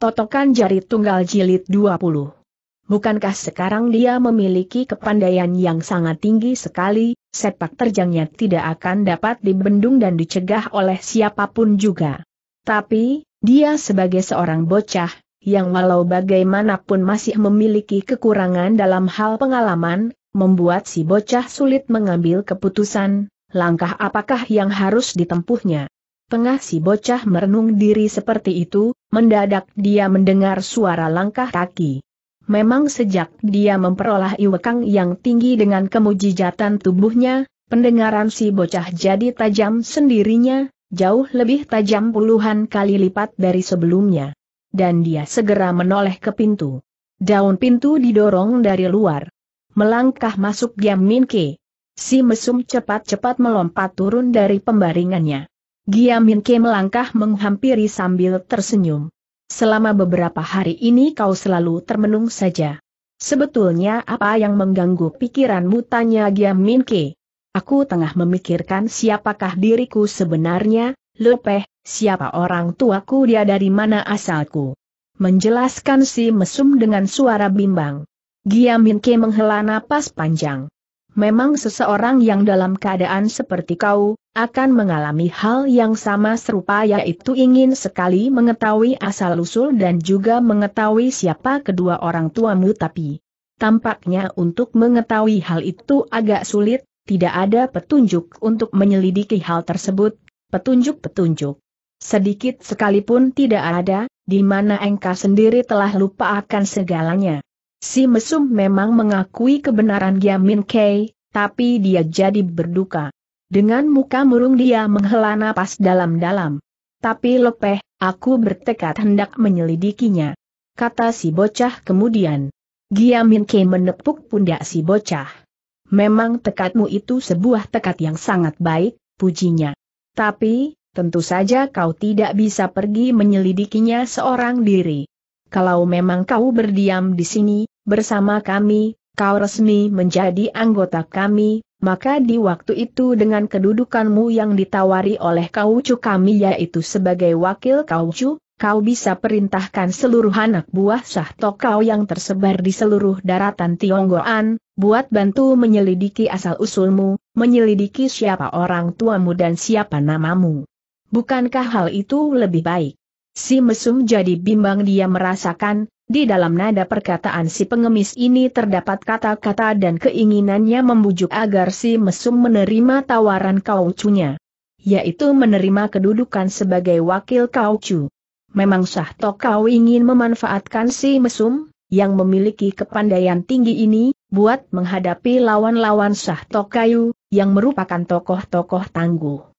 Totokan jari tunggal jilid 20. Bukankah sekarang dia memiliki kepandaian yang sangat tinggi sekali, sepak terjangnya tidak akan dapat dibendung dan dicegah oleh siapapun juga. Tapi, dia sebagai seorang bocah, yang walau bagaimanapun masih memiliki kekurangan dalam hal pengalaman, membuat si bocah sulit mengambil keputusan, langkah apakah yang harus ditempuhnya. Tengah si bocah merenung diri seperti itu, mendadak dia mendengar suara langkah kaki. Memang sejak dia memperoleh iwekang yang tinggi dengan kemujijatan tubuhnya, pendengaran si bocah jadi tajam sendirinya, jauh lebih tajam puluhan kali lipat dari sebelumnya. Dan dia segera menoleh ke pintu. Daun pintu didorong dari luar. Melangkah masuk Giam Minke. Si mesum cepat-cepat melompat turun dari pembaringannya. Giamin Ke melangkah menghampiri sambil tersenyum. Selama beberapa hari ini kau selalu termenung saja. Sebetulnya apa yang mengganggu pikiranmu tanya Giamin Ke. Aku tengah memikirkan siapakah diriku sebenarnya, Lepeh, siapa orang tuaku dia dari mana asalku. Menjelaskan si mesum dengan suara bimbang. Giamin Ke menghela napas panjang memang seseorang yang dalam keadaan seperti kau, akan mengalami hal yang sama serupa yaitu ingin sekali mengetahui asal-usul dan juga mengetahui siapa kedua orang tuamu tapi tampaknya untuk mengetahui hal itu agak sulit, tidak ada petunjuk untuk menyelidiki hal tersebut, petunjuk-petunjuk. Sedikit sekalipun tidak ada, di mana engkau sendiri telah lupa akan segalanya. Si mesum memang mengakui kebenaran Giamin Kei, tapi dia jadi berduka. Dengan muka murung dia menghela napas dalam-dalam. Tapi lepeh, aku bertekad hendak menyelidikinya. Kata si bocah kemudian. Giamin Kei menepuk pundak si bocah. Memang tekadmu itu sebuah tekad yang sangat baik, pujinya. Tapi, tentu saja kau tidak bisa pergi menyelidikinya seorang diri kalau memang kau berdiam di sini, bersama kami, kau resmi menjadi anggota kami, maka di waktu itu dengan kedudukanmu yang ditawari oleh kau cu kami yaitu sebagai wakil kau cu, kau bisa perintahkan seluruh anak buah sah tokau yang tersebar di seluruh daratan Tionggoan, buat bantu menyelidiki asal-usulmu, menyelidiki siapa orang tuamu dan siapa namamu. Bukankah hal itu lebih baik? Si mesum jadi bimbang dia merasakan, di dalam nada perkataan si pengemis ini terdapat kata-kata dan keinginannya membujuk agar si mesum menerima tawaran kaucunya. Yaitu menerima kedudukan sebagai wakil kaucu. Memang sah toh kau ingin memanfaatkan si mesum, yang memiliki kepandaian tinggi ini, buat menghadapi lawan-lawan sah toh kayu, yang merupakan tokoh-tokoh tangguh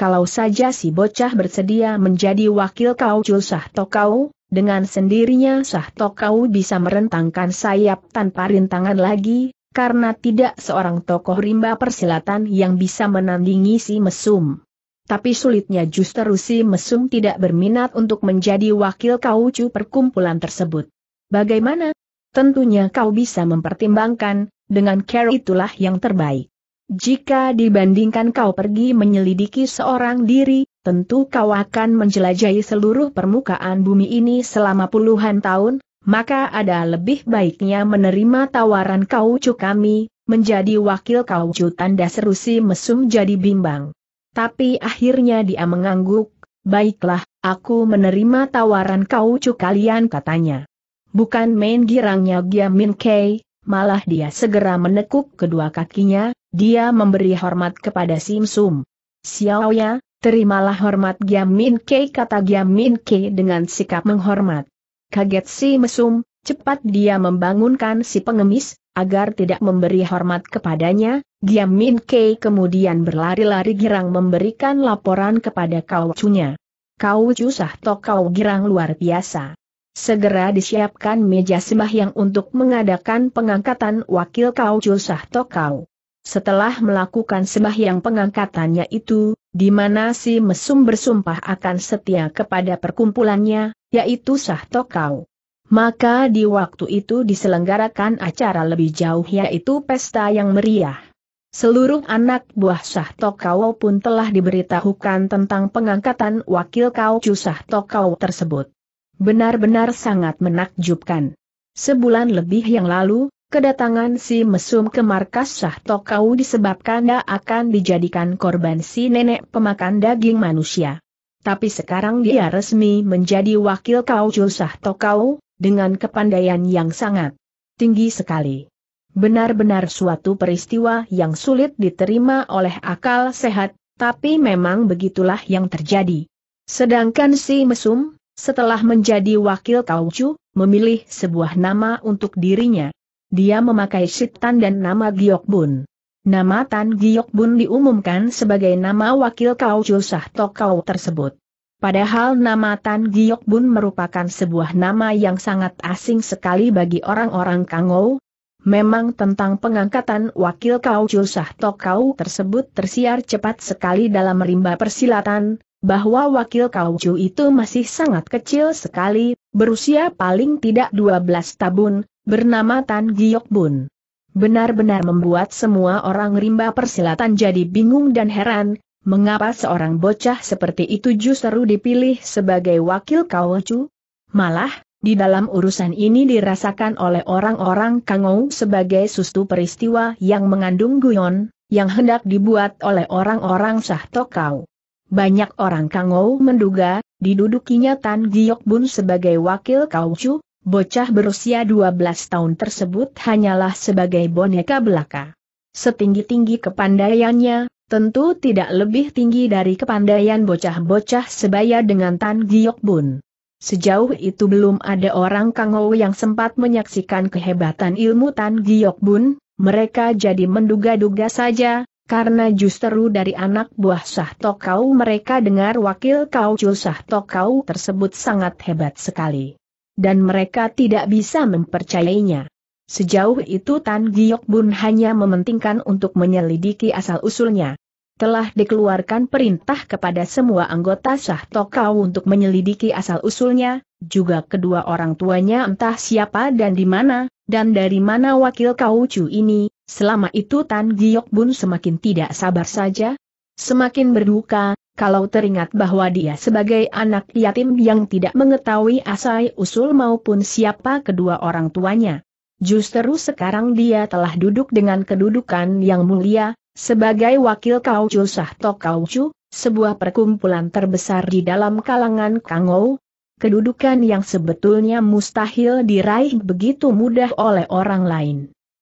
kalau saja si bocah bersedia menjadi wakil kau Cul Sahto kau, dengan sendirinya sah kau bisa merentangkan sayap tanpa rintangan lagi, karena tidak seorang tokoh rimba persilatan yang bisa menandingi si mesum. Tapi sulitnya justru si mesum tidak berminat untuk menjadi wakil kau kaucu perkumpulan tersebut. Bagaimana? Tentunya kau bisa mempertimbangkan, dengan care itulah yang terbaik. Jika dibandingkan kau pergi menyelidiki seorang diri, tentu kau akan menjelajahi seluruh permukaan bumi ini selama puluhan tahun, maka ada lebih baiknya menerima tawaran kau cuk kami, menjadi wakil kau cu tanda serusi mesum jadi bimbang. Tapi akhirnya dia mengangguk, baiklah, aku menerima tawaran kau cuk kalian katanya. Bukan main girangnya Giamin Kei, malah dia segera menekuk kedua kakinya, dia memberi hormat kepada Sim Sum. Xiao ya, terimalah hormat Giam Min Ke, kata Giam Min Ke dengan sikap menghormat. Kaget si Mesum, cepat dia membangunkan si pengemis, agar tidak memberi hormat kepadanya, Giam Min Ke kemudian berlari-lari girang memberikan laporan kepada Kau Cunya. Kau Cu to Kau girang luar biasa. Segera disiapkan meja sembah yang untuk mengadakan pengangkatan wakil Kau Cu to Kau. Setelah melakukan sembahyang pengangkatannya itu, di mana si mesum bersumpah akan setia kepada perkumpulannya, yaitu Sah Tokau. Maka di waktu itu diselenggarakan acara lebih jauh yaitu pesta yang meriah. Seluruh anak buah Sah Tokau pun telah diberitahukan tentang pengangkatan wakil kau Sah Tokau tersebut. Benar-benar sangat menakjubkan. Sebulan lebih yang lalu, Kedatangan si mesum ke markas sah tokau disebabkan dia akan dijadikan korban si nenek pemakan daging manusia. Tapi sekarang dia resmi menjadi wakil Kau Sah tokau, Kau, dengan kepandaian yang sangat tinggi sekali. Benar-benar suatu peristiwa yang sulit diterima oleh akal sehat, tapi memang begitulah yang terjadi. Sedangkan si mesum, setelah menjadi wakil kauju, memilih sebuah nama untuk dirinya. Dia memakai Sitan dan nama Giok Bun. Nama Tan Giok Bun diumumkan sebagai nama wakil Kau Chusah Tokau tersebut. Padahal nama Tan Giok Bun merupakan sebuah nama yang sangat asing sekali bagi orang-orang Kangou. Memang tentang pengangkatan wakil Kau Chusah Tokau tersebut tersiar cepat sekali dalam rimba persilatan, bahwa wakil kauju itu masih sangat kecil sekali, berusia paling tidak 12 tahun, bernama Tan Giok Bun. Benar-benar membuat semua orang rimba persilatan jadi bingung dan heran, mengapa seorang bocah seperti itu justru dipilih sebagai wakil kauju? Malah, di dalam urusan ini dirasakan oleh orang-orang Kangou sebagai sustu peristiwa yang mengandung guyon, yang hendak dibuat oleh orang-orang Sah Tokau. Banyak orang Kangou menduga, didudukinya Tan Giok Bun sebagai wakil Kaucu, bocah berusia 12 tahun tersebut hanyalah sebagai boneka belaka. Setinggi-tinggi kepandaiannya, tentu tidak lebih tinggi dari kepandaian bocah-bocah sebaya dengan Tan Giok Bun. Sejauh itu belum ada orang Kangou yang sempat menyaksikan kehebatan ilmu Tan Giok Bun, mereka jadi menduga-duga saja, karena justru dari anak buah Sah Tokau mereka dengar wakil Kau Chul Sah Tokau tersebut sangat hebat sekali. Dan mereka tidak bisa mempercayainya. Sejauh itu Tan Giok Bun hanya mementingkan untuk menyelidiki asal-usulnya. Telah dikeluarkan perintah kepada semua anggota Sah Tokau untuk menyelidiki asal-usulnya, juga kedua orang tuanya entah siapa dan di mana, dan dari mana wakil Kau Chu ini, Selama itu Tan Giok Bun semakin tidak sabar saja, semakin berduka, kalau teringat bahwa dia sebagai anak yatim yang tidak mengetahui asai usul maupun siapa kedua orang tuanya. Justru sekarang dia telah duduk dengan kedudukan yang mulia, sebagai wakil Kaucu Sahto Kaucu, sebuah perkumpulan terbesar di dalam kalangan Kangou, kedudukan yang sebetulnya mustahil diraih begitu mudah oleh orang lain.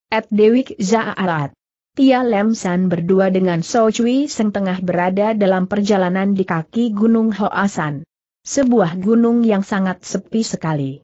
At Dewik Zaarat. Tia Lem San berdua dengan So Chui Seng tengah berada dalam perjalanan di kaki Gunung Hoasan. Sebuah gunung yang sangat sepi sekali.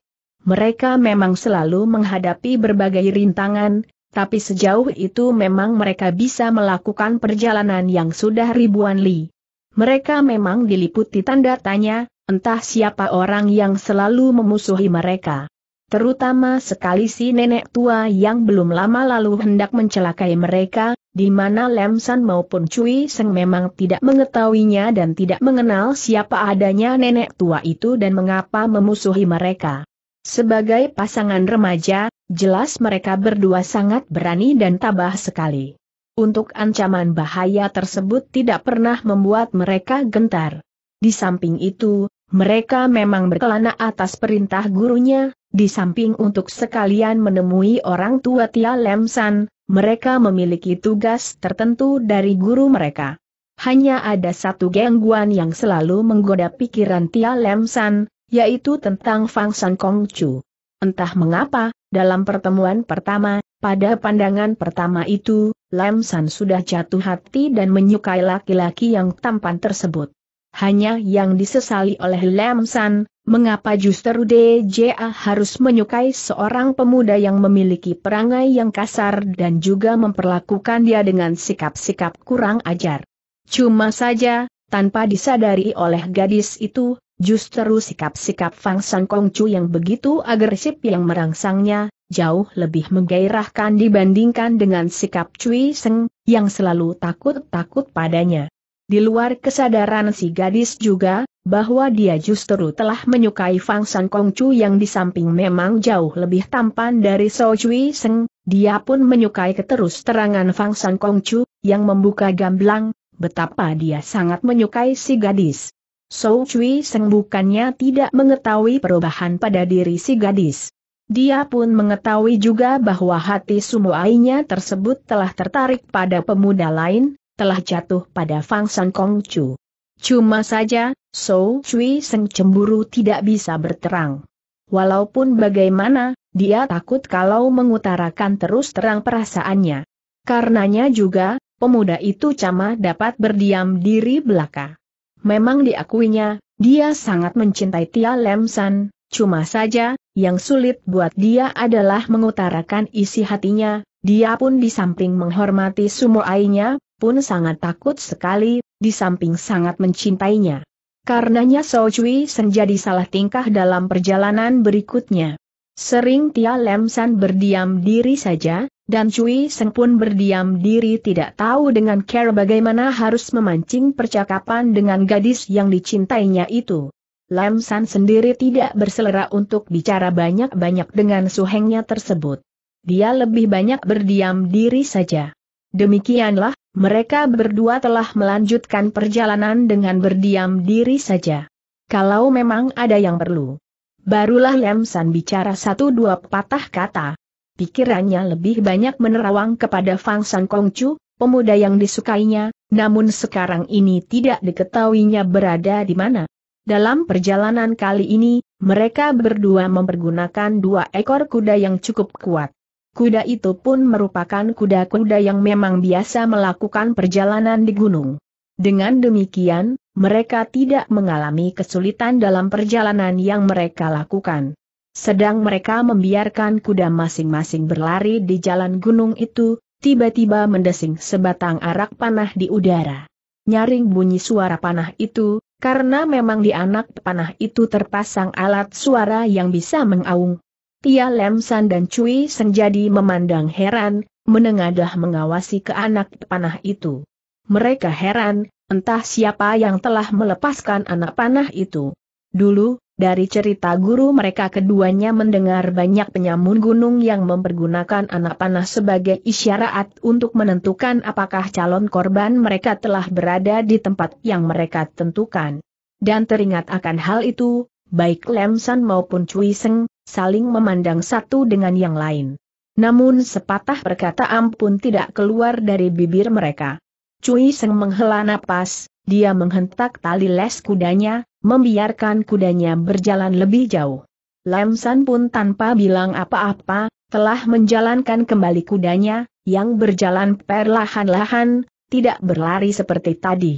Mereka memang selalu menghadapi berbagai rintangan, tapi sejauh itu memang mereka bisa melakukan perjalanan yang sudah ribuan li. Mereka memang diliputi tanda tanya, entah siapa orang yang selalu memusuhi mereka. Terutama sekali si nenek tua yang belum lama lalu hendak mencelakai mereka, di mana Lemsan maupun Cui Seng memang tidak mengetahuinya dan tidak mengenal siapa adanya nenek tua itu dan mengapa memusuhi mereka. Sebagai pasangan remaja, jelas mereka berdua sangat berani dan tabah sekali. Untuk ancaman bahaya tersebut tidak pernah membuat mereka gentar. Di samping itu, mereka memang berkelana atas perintah gurunya, di samping untuk sekalian menemui orang tua Tia Lemsan, mereka memiliki tugas tertentu dari guru mereka. Hanya ada satu gangguan yang selalu menggoda pikiran Tia Lemsan, yaitu tentang Fang San Kong Chu. Entah mengapa, dalam pertemuan pertama, pada pandangan pertama itu, San sudah jatuh hati dan menyukai laki-laki yang tampan tersebut. Hanya yang disesali oleh San, Mengapa justru DJA harus menyukai seorang pemuda yang memiliki perangai yang kasar dan juga memperlakukan dia dengan sikap-sikap kurang ajar? Cuma saja, tanpa disadari oleh gadis itu, justru sikap-sikap Fang Sang Kong yang begitu agresif yang merangsangnya, jauh lebih menggairahkan dibandingkan dengan sikap Cui Seng, yang selalu takut-takut padanya. Di luar kesadaran si gadis juga, bahwa dia justru telah menyukai Fang San Kong Chu yang di samping memang jauh lebih tampan dari So Chui Seng, dia pun menyukai keterus terangan Fang San Kong Chu, yang membuka gamblang, betapa dia sangat menyukai si gadis. So Chui Seng bukannya tidak mengetahui perubahan pada diri si gadis. Dia pun mengetahui juga bahwa hati sumuainya tersebut telah tertarik pada pemuda lain, telah jatuh pada Fang San Kong Chu. Cuma saja, So Chui Seng cemburu tidak bisa berterang. Walaupun bagaimana, dia takut kalau mengutarakan terus terang perasaannya. Karenanya juga, pemuda itu cama dapat berdiam diri belaka. Memang diakuinya, dia sangat mencintai Tia Lem San, cuma saja, yang sulit buat dia adalah mengutarakan isi hatinya, dia pun di samping menghormati sumo ainya, pun sangat takut sekali di samping sangat mencintainya. Karenanya Sao Cui Sen jadi salah tingkah dalam perjalanan berikutnya. Sering Tia Lem San berdiam diri saja, dan Cui Sen pun berdiam diri tidak tahu dengan care bagaimana harus memancing percakapan dengan gadis yang dicintainya itu. Lem San sendiri tidak berselera untuk bicara banyak-banyak dengan suhengnya tersebut. Dia lebih banyak berdiam diri saja. Demikianlah, mereka berdua telah melanjutkan perjalanan dengan berdiam diri saja. Kalau memang ada yang perlu. Barulah Lem San bicara satu dua patah kata. Pikirannya lebih banyak menerawang kepada Fang San Kong Chu, pemuda yang disukainya, namun sekarang ini tidak diketahuinya berada di mana. Dalam perjalanan kali ini, mereka berdua mempergunakan dua ekor kuda yang cukup kuat kuda itu pun merupakan kuda-kuda yang memang biasa melakukan perjalanan di gunung. Dengan demikian, mereka tidak mengalami kesulitan dalam perjalanan yang mereka lakukan. Sedang mereka membiarkan kuda masing-masing berlari di jalan gunung itu, tiba-tiba mendesing sebatang arak panah di udara. Nyaring bunyi suara panah itu, karena memang di anak panah itu terpasang alat suara yang bisa mengaung, Tia Lemsan dan Cui senjadi memandang heran, menengadah mengawasi ke anak panah itu. Mereka heran, entah siapa yang telah melepaskan anak panah itu. Dulu, dari cerita guru mereka keduanya mendengar banyak penyamun gunung yang mempergunakan anak panah sebagai isyarat untuk menentukan apakah calon korban mereka telah berada di tempat yang mereka tentukan. Dan teringat akan hal itu, baik Lemsan maupun Cui Seng, saling memandang satu dengan yang lain. Namun sepatah perkataan pun tidak keluar dari bibir mereka. Cui Seng menghela napas, dia menghentak tali les kudanya, membiarkan kudanya berjalan lebih jauh. Lam San pun tanpa bilang apa-apa, telah menjalankan kembali kudanya, yang berjalan perlahan-lahan, tidak berlari seperti tadi.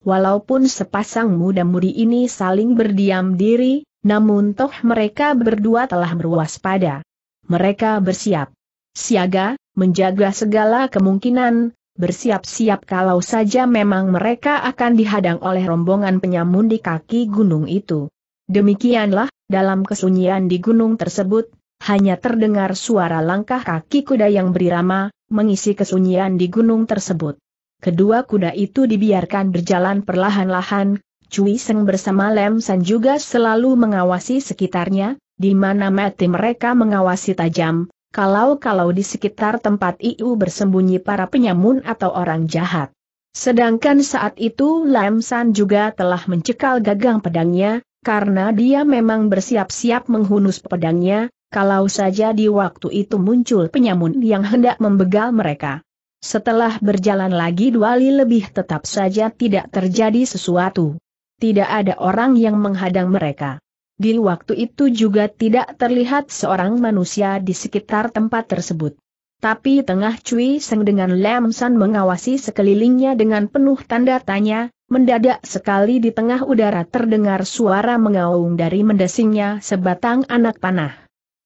Walaupun sepasang muda-mudi ini saling berdiam diri, namun toh mereka berdua telah berwaspada. Mereka bersiap. Siaga, menjaga segala kemungkinan, bersiap-siap kalau saja memang mereka akan dihadang oleh rombongan penyamun di kaki gunung itu. Demikianlah, dalam kesunyian di gunung tersebut, hanya terdengar suara langkah kaki kuda yang berirama, mengisi kesunyian di gunung tersebut. Kedua kuda itu dibiarkan berjalan perlahan-lahan, Cui Seng bersama Lem San juga selalu mengawasi sekitarnya, di mana mati mereka mengawasi tajam, kalau-kalau di sekitar tempat Iu bersembunyi para penyamun atau orang jahat. Sedangkan saat itu Lam San juga telah mencekal gagang pedangnya, karena dia memang bersiap-siap menghunus pedangnya, kalau saja di waktu itu muncul penyamun yang hendak membegal mereka. Setelah berjalan lagi dua li lebih tetap saja tidak terjadi sesuatu tidak ada orang yang menghadang mereka. Di waktu itu juga tidak terlihat seorang manusia di sekitar tempat tersebut. Tapi tengah Cui Seng dengan Lam San mengawasi sekelilingnya dengan penuh tanda tanya, mendadak sekali di tengah udara terdengar suara mengaung dari mendesingnya sebatang anak panah.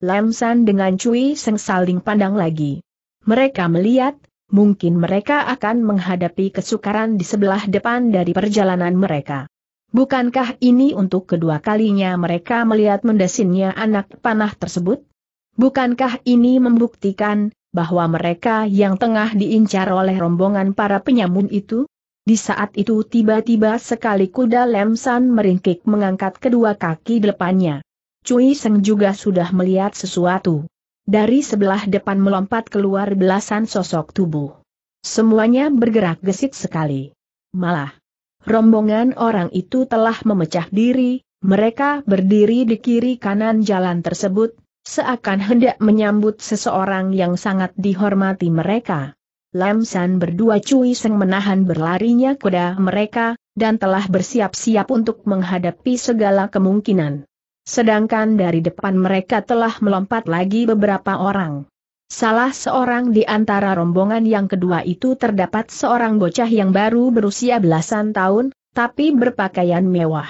Lam San dengan Cui Seng saling pandang lagi. Mereka melihat, mungkin mereka akan menghadapi kesukaran di sebelah depan dari perjalanan mereka. Bukankah ini untuk kedua kalinya mereka melihat mendesinnya anak panah tersebut? Bukankah ini membuktikan bahwa mereka yang tengah diincar oleh rombongan para penyamun itu? Di saat itu tiba-tiba sekali kuda Lemsan meringkik mengangkat kedua kaki depannya. Cui Seng juga sudah melihat sesuatu. Dari sebelah depan melompat keluar belasan sosok tubuh. Semuanya bergerak gesit sekali. Malah, Rombongan orang itu telah memecah diri, mereka berdiri di kiri kanan jalan tersebut, seakan hendak menyambut seseorang yang sangat dihormati mereka. Lam San berdua Cui Seng menahan berlarinya kuda mereka, dan telah bersiap-siap untuk menghadapi segala kemungkinan. Sedangkan dari depan mereka telah melompat lagi beberapa orang. Salah seorang di antara rombongan yang kedua itu terdapat seorang bocah yang baru berusia belasan tahun, tapi berpakaian mewah.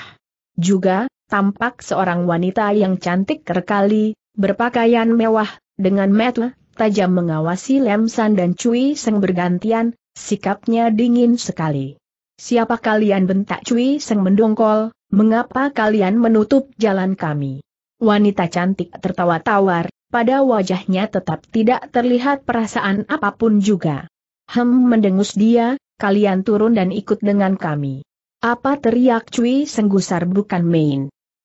Juga, tampak seorang wanita yang cantik kerekali, berpakaian mewah, dengan mata tajam mengawasi Lemsan dan Cui Seng bergantian, sikapnya dingin sekali. Siapa kalian bentak Cui Seng mendongkol, mengapa kalian menutup jalan kami? Wanita cantik tertawa tawar, pada wajahnya tetap tidak terlihat perasaan apapun juga. Hem mendengus dia, kalian turun dan ikut dengan kami. Apa teriak cuy Senggusar bukan main.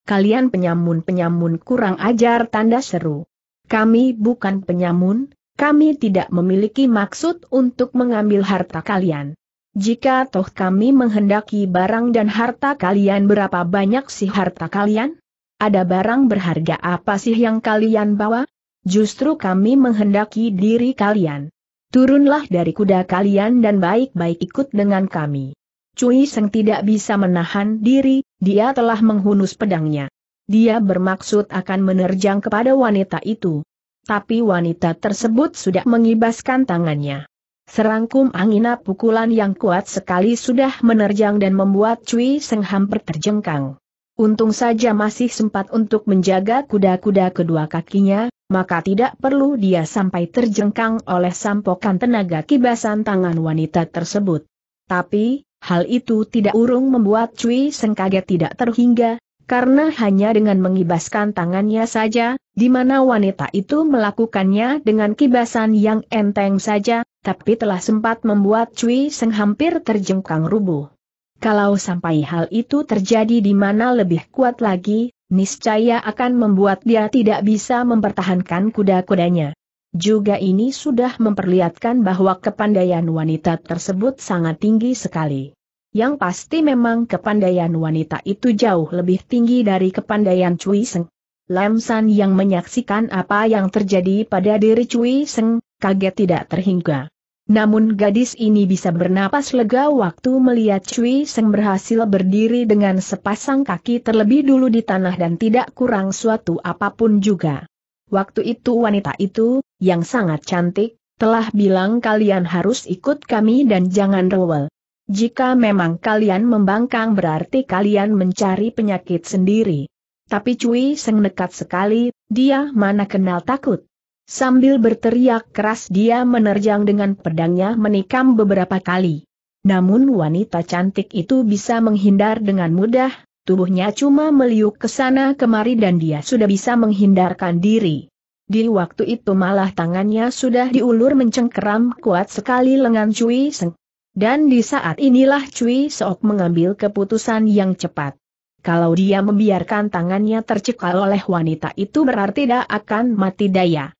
Kalian penyamun-penyamun kurang ajar tanda seru. Kami bukan penyamun, kami tidak memiliki maksud untuk mengambil harta kalian. Jika toh kami menghendaki barang dan harta kalian berapa banyak sih harta kalian? Ada barang berharga apa sih yang kalian bawa? Justru kami menghendaki diri kalian. Turunlah dari kuda kalian dan baik-baik ikut dengan kami. Cui Seng tidak bisa menahan diri, dia telah menghunus pedangnya. Dia bermaksud akan menerjang kepada wanita itu. Tapi wanita tersebut sudah mengibaskan tangannya. Serangkum angina pukulan yang kuat sekali sudah menerjang dan membuat Cui Seng hampir terjengkang. Untung saja masih sempat untuk menjaga kuda-kuda kedua kakinya, maka tidak perlu dia sampai terjengkang oleh sampokan tenaga kibasan tangan wanita tersebut. Tapi, hal itu tidak urung membuat Cui Seng kaget tidak terhingga, karena hanya dengan mengibaskan tangannya saja, di mana wanita itu melakukannya dengan kibasan yang enteng saja, tapi telah sempat membuat Cui Seng hampir terjengkang rubuh. Kalau sampai hal itu terjadi di mana lebih kuat lagi, niscaya akan membuat dia tidak bisa mempertahankan kuda-kudanya. Juga ini sudah memperlihatkan bahwa kepandaian wanita tersebut sangat tinggi sekali. Yang pasti memang kepandaian wanita itu jauh lebih tinggi dari kepandaian Cui Seng. Lam San yang menyaksikan apa yang terjadi pada diri Cui Seng, kaget tidak terhingga. Namun gadis ini bisa bernapas lega waktu melihat Cui Seng berhasil berdiri dengan sepasang kaki terlebih dulu di tanah dan tidak kurang suatu apapun juga. Waktu itu wanita itu, yang sangat cantik, telah bilang kalian harus ikut kami dan jangan rewel. Jika memang kalian membangkang berarti kalian mencari penyakit sendiri. Tapi Cui Seng nekat sekali, dia mana kenal takut. Sambil berteriak keras dia menerjang dengan pedangnya menikam beberapa kali. Namun wanita cantik itu bisa menghindar dengan mudah, tubuhnya cuma meliuk ke sana kemari dan dia sudah bisa menghindarkan diri. Di waktu itu malah tangannya sudah diulur mencengkeram kuat sekali lengan Cui Seng. Dan di saat inilah Cui Seok mengambil keputusan yang cepat. Kalau dia membiarkan tangannya tercekal oleh wanita itu berarti dia akan mati daya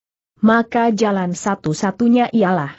maka jalan satu-satunya ialah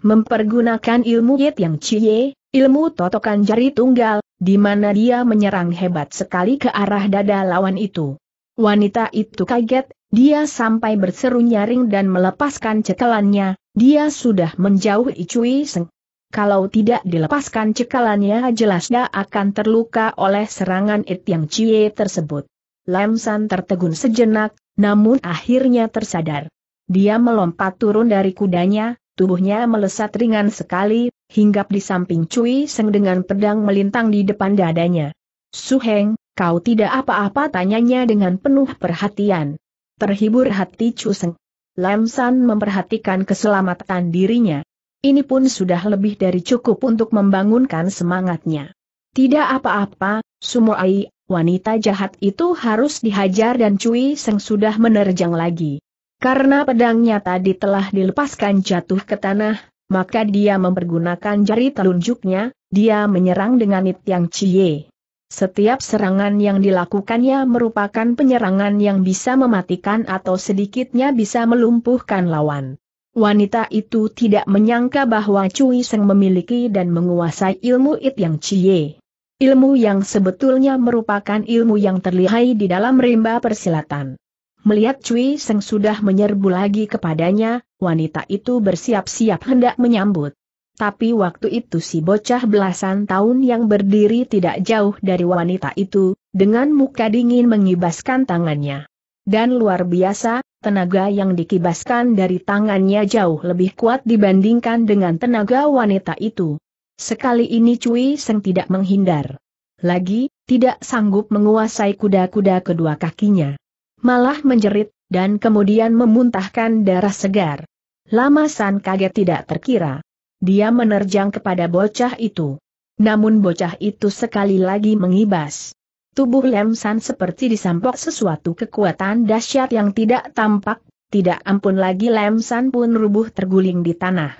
mempergunakan ilmu yet Yang Cie, ilmu totokan jari tunggal, di mana dia menyerang hebat sekali ke arah dada lawan itu. Wanita itu kaget, dia sampai berseru nyaring dan melepaskan cekalannya, dia sudah menjauh icui Seng. Kalau tidak dilepaskan cekalannya jelas dia akan terluka oleh serangan It Yang Cie tersebut. Lam tertegun sejenak, namun akhirnya tersadar. Dia melompat turun dari kudanya, tubuhnya melesat ringan sekali, hinggap di samping Cui Seng dengan pedang melintang di depan dadanya. Suheng, kau tidak apa-apa tanyanya dengan penuh perhatian. Terhibur hati Cui Seng. Lam San memperhatikan keselamatan dirinya. Ini pun sudah lebih dari cukup untuk membangunkan semangatnya. Tidak apa-apa, Sumoai, wanita jahat itu harus dihajar dan Cui Seng sudah menerjang lagi. Karena pedangnya tadi telah dilepaskan jatuh ke tanah, maka dia mempergunakan jari telunjuknya, dia menyerang dengan It Yang cie. Setiap serangan yang dilakukannya merupakan penyerangan yang bisa mematikan atau sedikitnya bisa melumpuhkan lawan. Wanita itu tidak menyangka bahwa Cui Seng memiliki dan menguasai ilmu It Yang cie, Ilmu yang sebetulnya merupakan ilmu yang terlihai di dalam rimba persilatan. Melihat Cui Seng sudah menyerbu lagi kepadanya, wanita itu bersiap-siap hendak menyambut. Tapi waktu itu si bocah belasan tahun yang berdiri tidak jauh dari wanita itu, dengan muka dingin mengibaskan tangannya. Dan luar biasa, tenaga yang dikibaskan dari tangannya jauh lebih kuat dibandingkan dengan tenaga wanita itu. Sekali ini Cui Seng tidak menghindar. Lagi, tidak sanggup menguasai kuda-kuda kedua kakinya malah menjerit, dan kemudian memuntahkan darah segar. Lama San kaget tidak terkira. Dia menerjang kepada bocah itu. Namun bocah itu sekali lagi mengibas. Tubuh Lem seperti disampok sesuatu kekuatan dahsyat yang tidak tampak, tidak ampun lagi Lem pun rubuh terguling di tanah.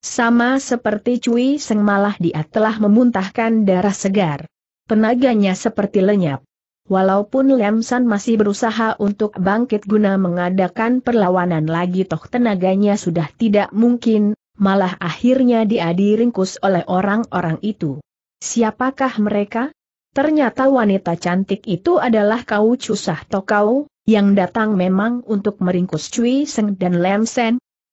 Sama seperti Cui Seng malah dia telah memuntahkan darah segar. Penaganya seperti lenyap. Walaupun Lem masih berusaha untuk bangkit guna mengadakan perlawanan lagi toh tenaganya sudah tidak mungkin, malah akhirnya dia diringkus oleh orang-orang itu. Siapakah mereka? Ternyata wanita cantik itu adalah kau Cusah Tokau, yang datang memang untuk meringkus Cui Seng dan Lem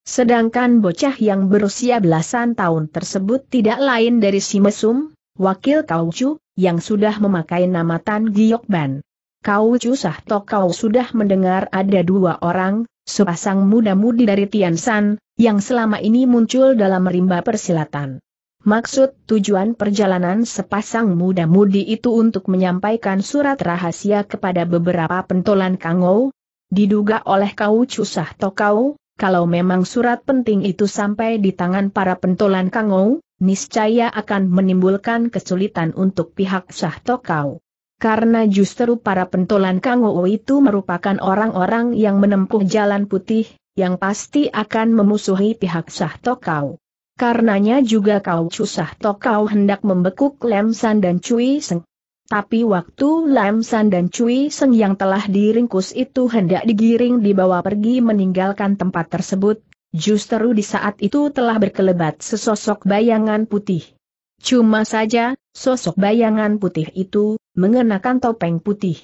Sedangkan bocah yang berusia belasan tahun tersebut tidak lain dari si Mesum, wakil kau Kaucu, yang sudah memakai nama Tan Giokban. Kau Cusah Tok kau sudah mendengar ada dua orang, sepasang muda-mudi dari Tian Tiansan, yang selama ini muncul dalam rimba persilatan. Maksud tujuan perjalanan sepasang muda-mudi itu untuk menyampaikan surat rahasia kepada beberapa pentolan Kangou. Diduga oleh kau Cusah kau, kalau memang surat penting itu sampai di tangan para pentolan Kangou, niscaya akan menimbulkan kesulitan untuk pihak Sah Tokau. Karena justru para pentolan Kang Ou itu merupakan orang-orang yang menempuh jalan putih, yang pasti akan memusuhi pihak Sah Tokau. Karenanya juga kau susah Tokau hendak membekuk Lam San dan Cui Seng. Tapi waktu Lam San dan Cui Seng yang telah diringkus itu hendak digiring dibawa pergi meninggalkan tempat tersebut, Justru di saat itu telah berkelebat sesosok bayangan putih. Cuma saja, sosok bayangan putih itu, mengenakan topeng putih.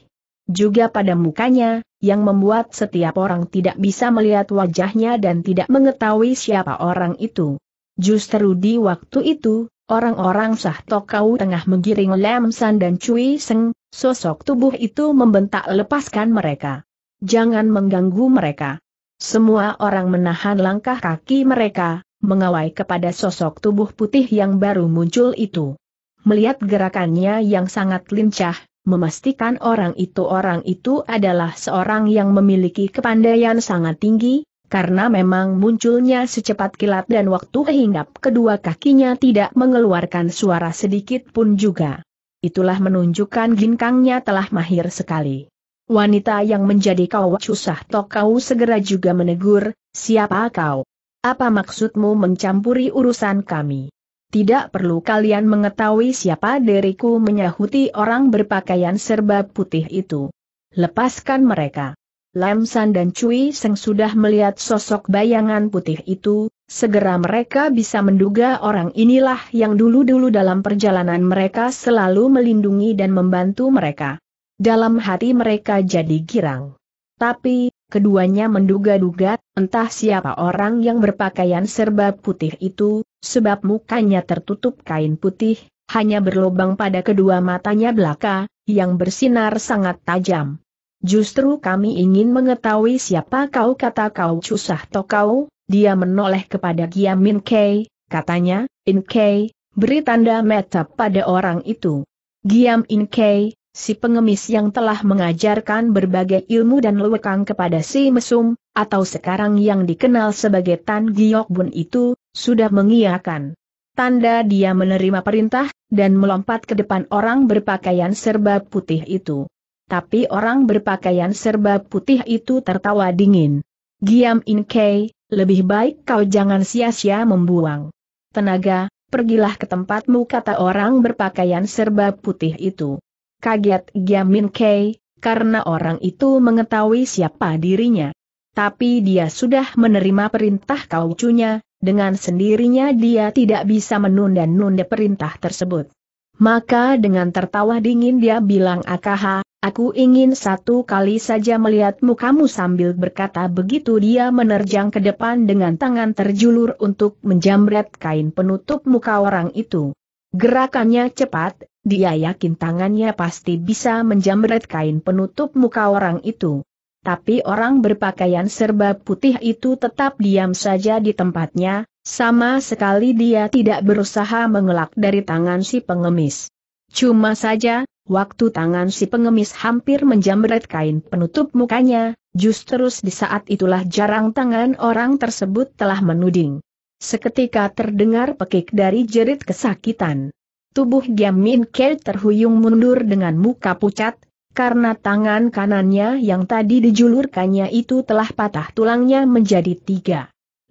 Juga pada mukanya, yang membuat setiap orang tidak bisa melihat wajahnya dan tidak mengetahui siapa orang itu. Justru di waktu itu, orang-orang sah tokau tengah menggiring Lam San dan Cui Seng, sosok tubuh itu membentak lepaskan mereka. Jangan mengganggu mereka. Semua orang menahan langkah kaki mereka, mengawai kepada sosok tubuh putih yang baru muncul itu. Melihat gerakannya yang sangat lincah, memastikan orang itu orang itu adalah seorang yang memiliki kepandaian sangat tinggi, karena memang munculnya secepat kilat dan waktu hinggap kedua kakinya tidak mengeluarkan suara sedikit pun juga. Itulah menunjukkan ginkangnya telah mahir sekali. Wanita yang menjadi kau susah tok kau segera juga menegur, siapa kau? Apa maksudmu mencampuri urusan kami? Tidak perlu kalian mengetahui siapa diriku menyahuti orang berpakaian serba putih itu. Lepaskan mereka. Lamsan dan Cui Seng sudah melihat sosok bayangan putih itu, segera mereka bisa menduga orang inilah yang dulu-dulu dalam perjalanan mereka selalu melindungi dan membantu mereka. Dalam hati mereka jadi girang. Tapi, keduanya menduga-duga, entah siapa orang yang berpakaian serba putih itu, sebab mukanya tertutup kain putih, hanya berlobang pada kedua matanya belaka, yang bersinar sangat tajam. Justru kami ingin mengetahui siapa kau kata kau susah cusah kau. dia menoleh kepada Giam Min Kei, katanya, In Kei, beri tanda metap pada orang itu. Giam In Kei, si pengemis yang telah mengajarkan berbagai ilmu dan lewekang kepada si mesum, atau sekarang yang dikenal sebagai Tan Giok Bun itu, sudah mengiakan. Tanda dia menerima perintah, dan melompat ke depan orang berpakaian serba putih itu. Tapi orang berpakaian serba putih itu tertawa dingin. Giam In Kei, lebih baik kau jangan sia-sia membuang tenaga, pergilah ke tempatmu kata orang berpakaian serba putih itu. Kaget Giamin Kei, karena orang itu mengetahui siapa dirinya. Tapi dia sudah menerima perintah kaucunya, dengan sendirinya dia tidak bisa menunda-nunda perintah tersebut. Maka dengan tertawa dingin dia bilang Akaha, aku ingin satu kali saja melihat mukamu sambil berkata begitu dia menerjang ke depan dengan tangan terjulur untuk menjamret kain penutup muka orang itu. Gerakannya cepat, dia yakin tangannya pasti bisa menjamret kain penutup muka orang itu. Tapi orang berpakaian serba putih itu tetap diam saja di tempatnya, sama sekali dia tidak berusaha mengelak dari tangan si pengemis. Cuma saja, waktu tangan si pengemis hampir menjamret kain penutup mukanya, justru di saat itulah jarang tangan orang tersebut telah menuding. Seketika terdengar pekik dari jerit kesakitan. Tubuh Giam Min Kei terhuyung mundur dengan muka pucat, karena tangan kanannya yang tadi dijulurkannya itu telah patah tulangnya menjadi tiga.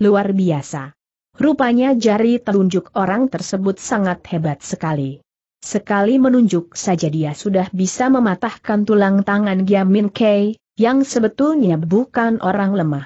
Luar biasa. Rupanya jari telunjuk orang tersebut sangat hebat sekali. Sekali menunjuk saja dia sudah bisa mematahkan tulang tangan Giam Min Kei, yang sebetulnya bukan orang lemah.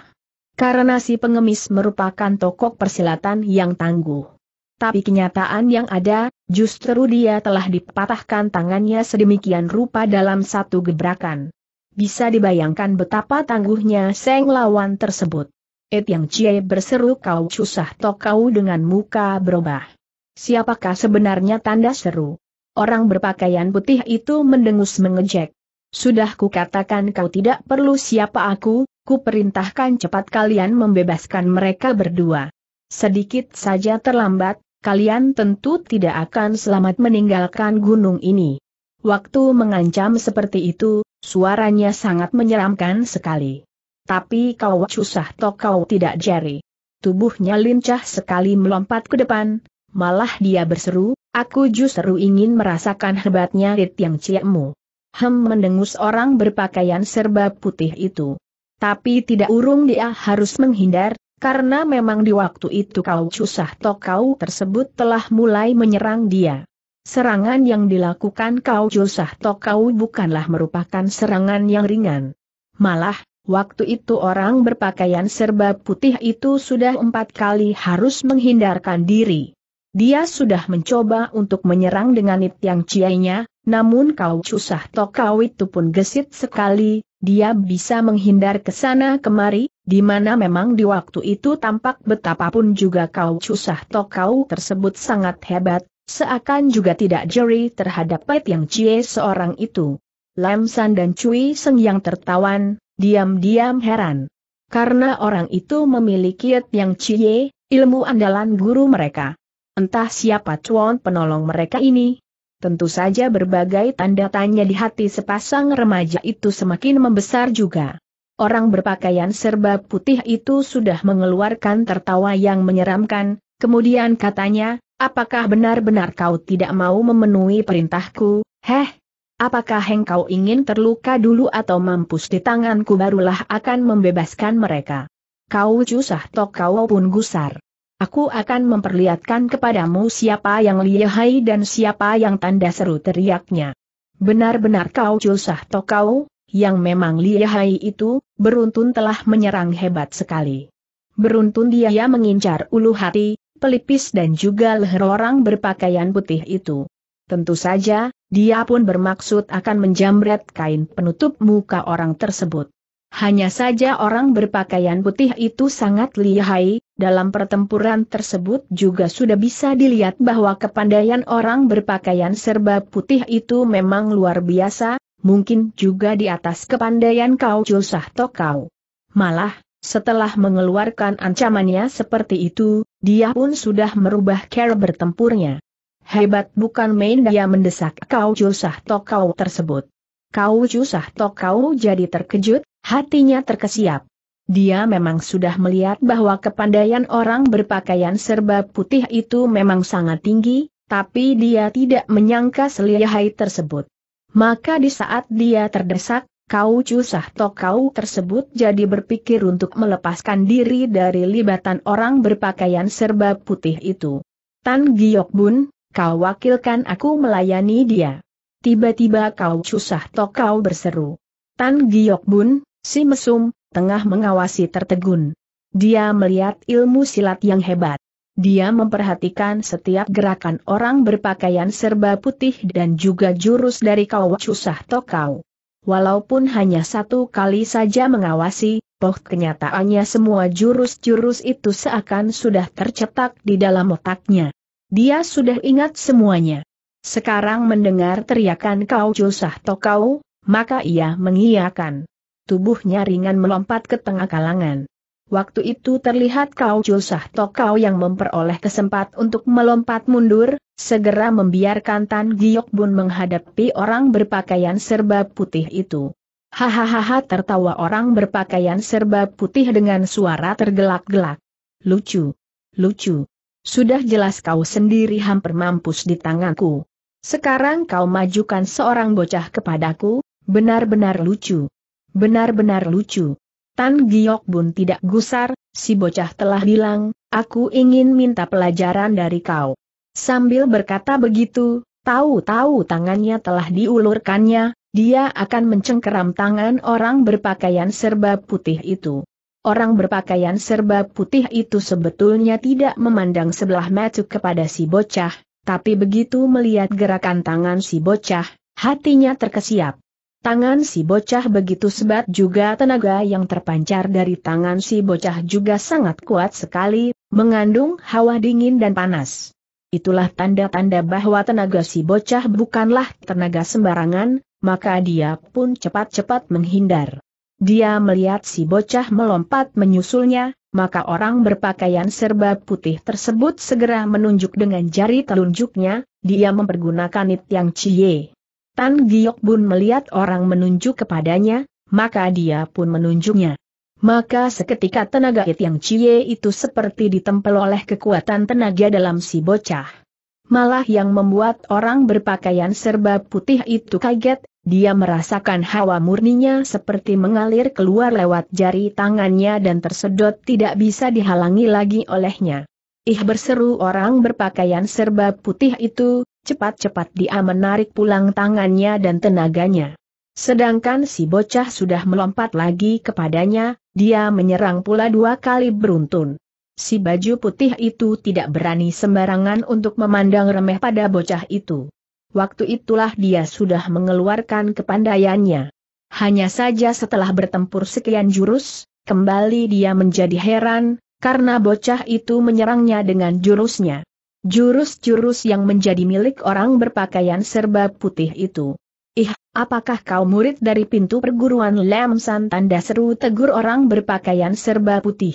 Karena si pengemis merupakan tokoh persilatan yang tangguh tapi kenyataan yang ada, justru dia telah dipatahkan tangannya sedemikian rupa dalam satu gebrakan. Bisa dibayangkan betapa tangguhnya Seng lawan tersebut. Et Yang Cie berseru kau susah tok kau dengan muka berubah. Siapakah sebenarnya tanda seru? Orang berpakaian putih itu mendengus mengejek. Sudah kukatakan kau tidak perlu siapa aku, ku perintahkan cepat kalian membebaskan mereka berdua. Sedikit saja terlambat, kalian tentu tidak akan selamat meninggalkan gunung ini. Waktu mengancam seperti itu, suaranya sangat menyeramkan sekali. Tapi kau susah toh kau tidak jari. Tubuhnya lincah sekali melompat ke depan, malah dia berseru, aku justru ingin merasakan hebatnya Rit yang ciekmu. Hem mendengus orang berpakaian serba putih itu. Tapi tidak urung dia harus menghindar, karena memang di waktu itu kau susah tokau tersebut telah mulai menyerang dia. Serangan yang dilakukan kau susah tokau bukanlah merupakan serangan yang ringan. Malah, waktu itu orang berpakaian serba putih itu sudah empat kali harus menghindarkan diri. Dia sudah mencoba untuk menyerang dengan it yang ciainya, namun kau susah tokau itu pun gesit sekali, dia bisa menghindar ke sana kemari, di mana memang di waktu itu tampak betapapun juga kau susah cusah kau tersebut sangat hebat, seakan juga tidak jeri terhadap Pet yang cie seorang itu. Lam San dan Cui Seng yang tertawan, diam-diam heran. Karena orang itu memiliki et yang cie, ilmu andalan guru mereka. Entah siapa cuan penolong mereka ini. Tentu saja berbagai tanda tanya di hati sepasang remaja itu semakin membesar juga. Orang berpakaian serba putih itu sudah mengeluarkan tertawa yang menyeramkan, kemudian katanya, apakah benar-benar kau tidak mau memenuhi perintahku, heh? Apakah engkau ingin terluka dulu atau mampus di tanganku barulah akan membebaskan mereka? Kau cusah tok kau pun gusar. Aku akan memperlihatkan kepadamu siapa yang lihai dan siapa yang tanda seru teriaknya. Benar-benar kau cusah tok kau? yang memang lihai itu, beruntun telah menyerang hebat sekali. Beruntun dia mengincar ulu hati, pelipis dan juga leher orang berpakaian putih itu. Tentu saja, dia pun bermaksud akan menjamret kain penutup muka orang tersebut. Hanya saja orang berpakaian putih itu sangat lihai, dalam pertempuran tersebut juga sudah bisa dilihat bahwa kepandaian orang berpakaian serba putih itu memang luar biasa, mungkin juga di atas kepandaian kau Chulsah Tokau. Malah, setelah mengeluarkan ancamannya seperti itu, dia pun sudah merubah cara bertempurnya. Hebat bukan main dia mendesak kau Chulsah Tokau tersebut. Kau Chulsah Tokau jadi terkejut, hatinya terkesiap. Dia memang sudah melihat bahwa kepandaian orang berpakaian serba putih itu memang sangat tinggi, tapi dia tidak menyangka selihai tersebut. Maka di saat dia terdesak, kau cusah kau tersebut jadi berpikir untuk melepaskan diri dari libatan orang berpakaian serba putih itu. Tan Giok Bun, kau wakilkan aku melayani dia. Tiba-tiba kau cusah kau berseru. Tan Giok Bun, si mesum, tengah mengawasi tertegun. Dia melihat ilmu silat yang hebat. Dia memperhatikan setiap gerakan orang berpakaian serba putih dan juga jurus dari kau susah tokau. Walaupun hanya satu kali saja mengawasi, poh kenyataannya semua jurus-jurus itu seakan sudah tercetak di dalam otaknya. Dia sudah ingat semuanya. Sekarang mendengar teriakan kau susah tokau, maka ia mengiyakan. Tubuhnya ringan melompat ke tengah kalangan. Waktu itu terlihat kau Julsah Tokau yang memperoleh kesempatan untuk melompat mundur, segera membiarkan Tan Giok Bun menghadapi orang berpakaian serba putih itu. Hahaha tertawa orang berpakaian serba putih dengan suara tergelak-gelak. Lucu. Lucu. Sudah jelas kau sendiri hampir mampus di tanganku. Sekarang kau majukan seorang bocah kepadaku, benar-benar lucu. Benar-benar lucu. Tan Giok Bun tidak gusar, si bocah telah bilang, aku ingin minta pelajaran dari kau. Sambil berkata begitu, tahu-tahu tangannya telah diulurkannya, dia akan mencengkeram tangan orang berpakaian serba putih itu. Orang berpakaian serba putih itu sebetulnya tidak memandang sebelah mata kepada si bocah, tapi begitu melihat gerakan tangan si bocah, hatinya terkesiap. Tangan si bocah begitu sebat juga tenaga yang terpancar dari tangan si bocah juga sangat kuat sekali, mengandung hawa dingin dan panas. Itulah tanda-tanda bahwa tenaga si bocah bukanlah tenaga sembarangan, maka dia pun cepat-cepat menghindar. Dia melihat si bocah melompat menyusulnya, maka orang berpakaian serba putih tersebut segera menunjuk dengan jari telunjuknya, dia mempergunakan it yang cie. Tan Giok Bun melihat orang menunjuk kepadanya, maka dia pun menunjuknya. Maka seketika tenaga It Yang Cie itu seperti ditempel oleh kekuatan tenaga dalam si bocah. Malah yang membuat orang berpakaian serba putih itu kaget, dia merasakan hawa murninya seperti mengalir keluar lewat jari tangannya dan tersedot tidak bisa dihalangi lagi olehnya. Ih berseru orang berpakaian serba putih itu, cepat-cepat dia menarik pulang tangannya dan tenaganya. Sedangkan si bocah sudah melompat lagi kepadanya, dia menyerang pula dua kali beruntun. Si baju putih itu tidak berani sembarangan untuk memandang remeh pada bocah itu. Waktu itulah dia sudah mengeluarkan kepandaiannya. Hanya saja setelah bertempur sekian jurus, kembali dia menjadi heran, karena bocah itu menyerangnya dengan jurusnya. Jurus-jurus yang menjadi milik orang berpakaian serba putih itu. Ih, apakah kau murid dari pintu perguruan Lem San tanda seru tegur orang berpakaian serba putih?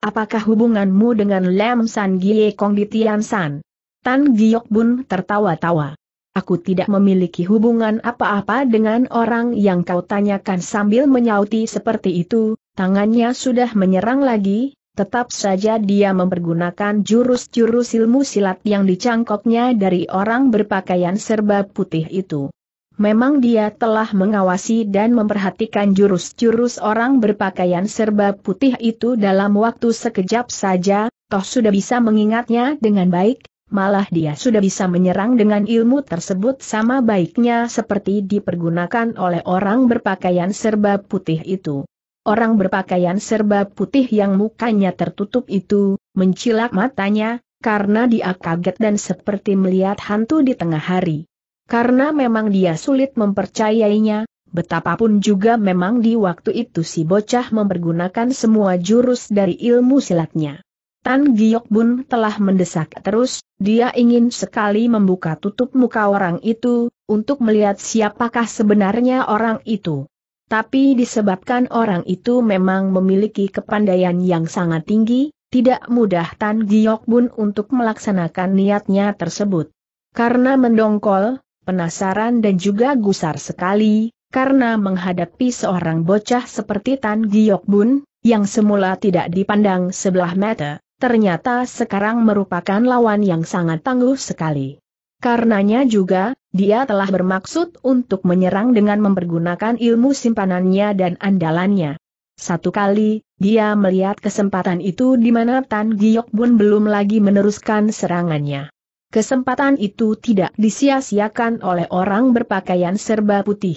Apakah hubunganmu dengan Lem San Gie Kong di Tian San? Tan Giok Bun tertawa-tawa. Aku tidak memiliki hubungan apa-apa dengan orang yang kau tanyakan sambil menyauti seperti itu, tangannya sudah menyerang lagi, Tetap saja dia mempergunakan jurus-jurus ilmu silat yang dicangkoknya dari orang berpakaian serba putih itu. Memang dia telah mengawasi dan memperhatikan jurus-jurus orang berpakaian serba putih itu dalam waktu sekejap saja, toh sudah bisa mengingatnya dengan baik, malah dia sudah bisa menyerang dengan ilmu tersebut sama baiknya seperti dipergunakan oleh orang berpakaian serba putih itu. Orang berpakaian serba putih yang mukanya tertutup itu, mencilak matanya, karena dia kaget dan seperti melihat hantu di tengah hari. Karena memang dia sulit mempercayainya, betapapun juga memang di waktu itu si bocah mempergunakan semua jurus dari ilmu silatnya. Tan Giok Bun telah mendesak terus, dia ingin sekali membuka tutup muka orang itu, untuk melihat siapakah sebenarnya orang itu tapi disebabkan orang itu memang memiliki kepandaian yang sangat tinggi, tidak mudah Tan Giok Bun untuk melaksanakan niatnya tersebut. Karena mendongkol, penasaran dan juga gusar sekali, karena menghadapi seorang bocah seperti Tan Giok Bun, yang semula tidak dipandang sebelah mata, ternyata sekarang merupakan lawan yang sangat tangguh sekali. Karenanya juga, dia telah bermaksud untuk menyerang dengan mempergunakan ilmu simpanannya dan andalannya. Satu kali, dia melihat kesempatan itu di mana Tan Giok Bun belum lagi meneruskan serangannya. Kesempatan itu tidak disia-siakan oleh orang berpakaian serba putih.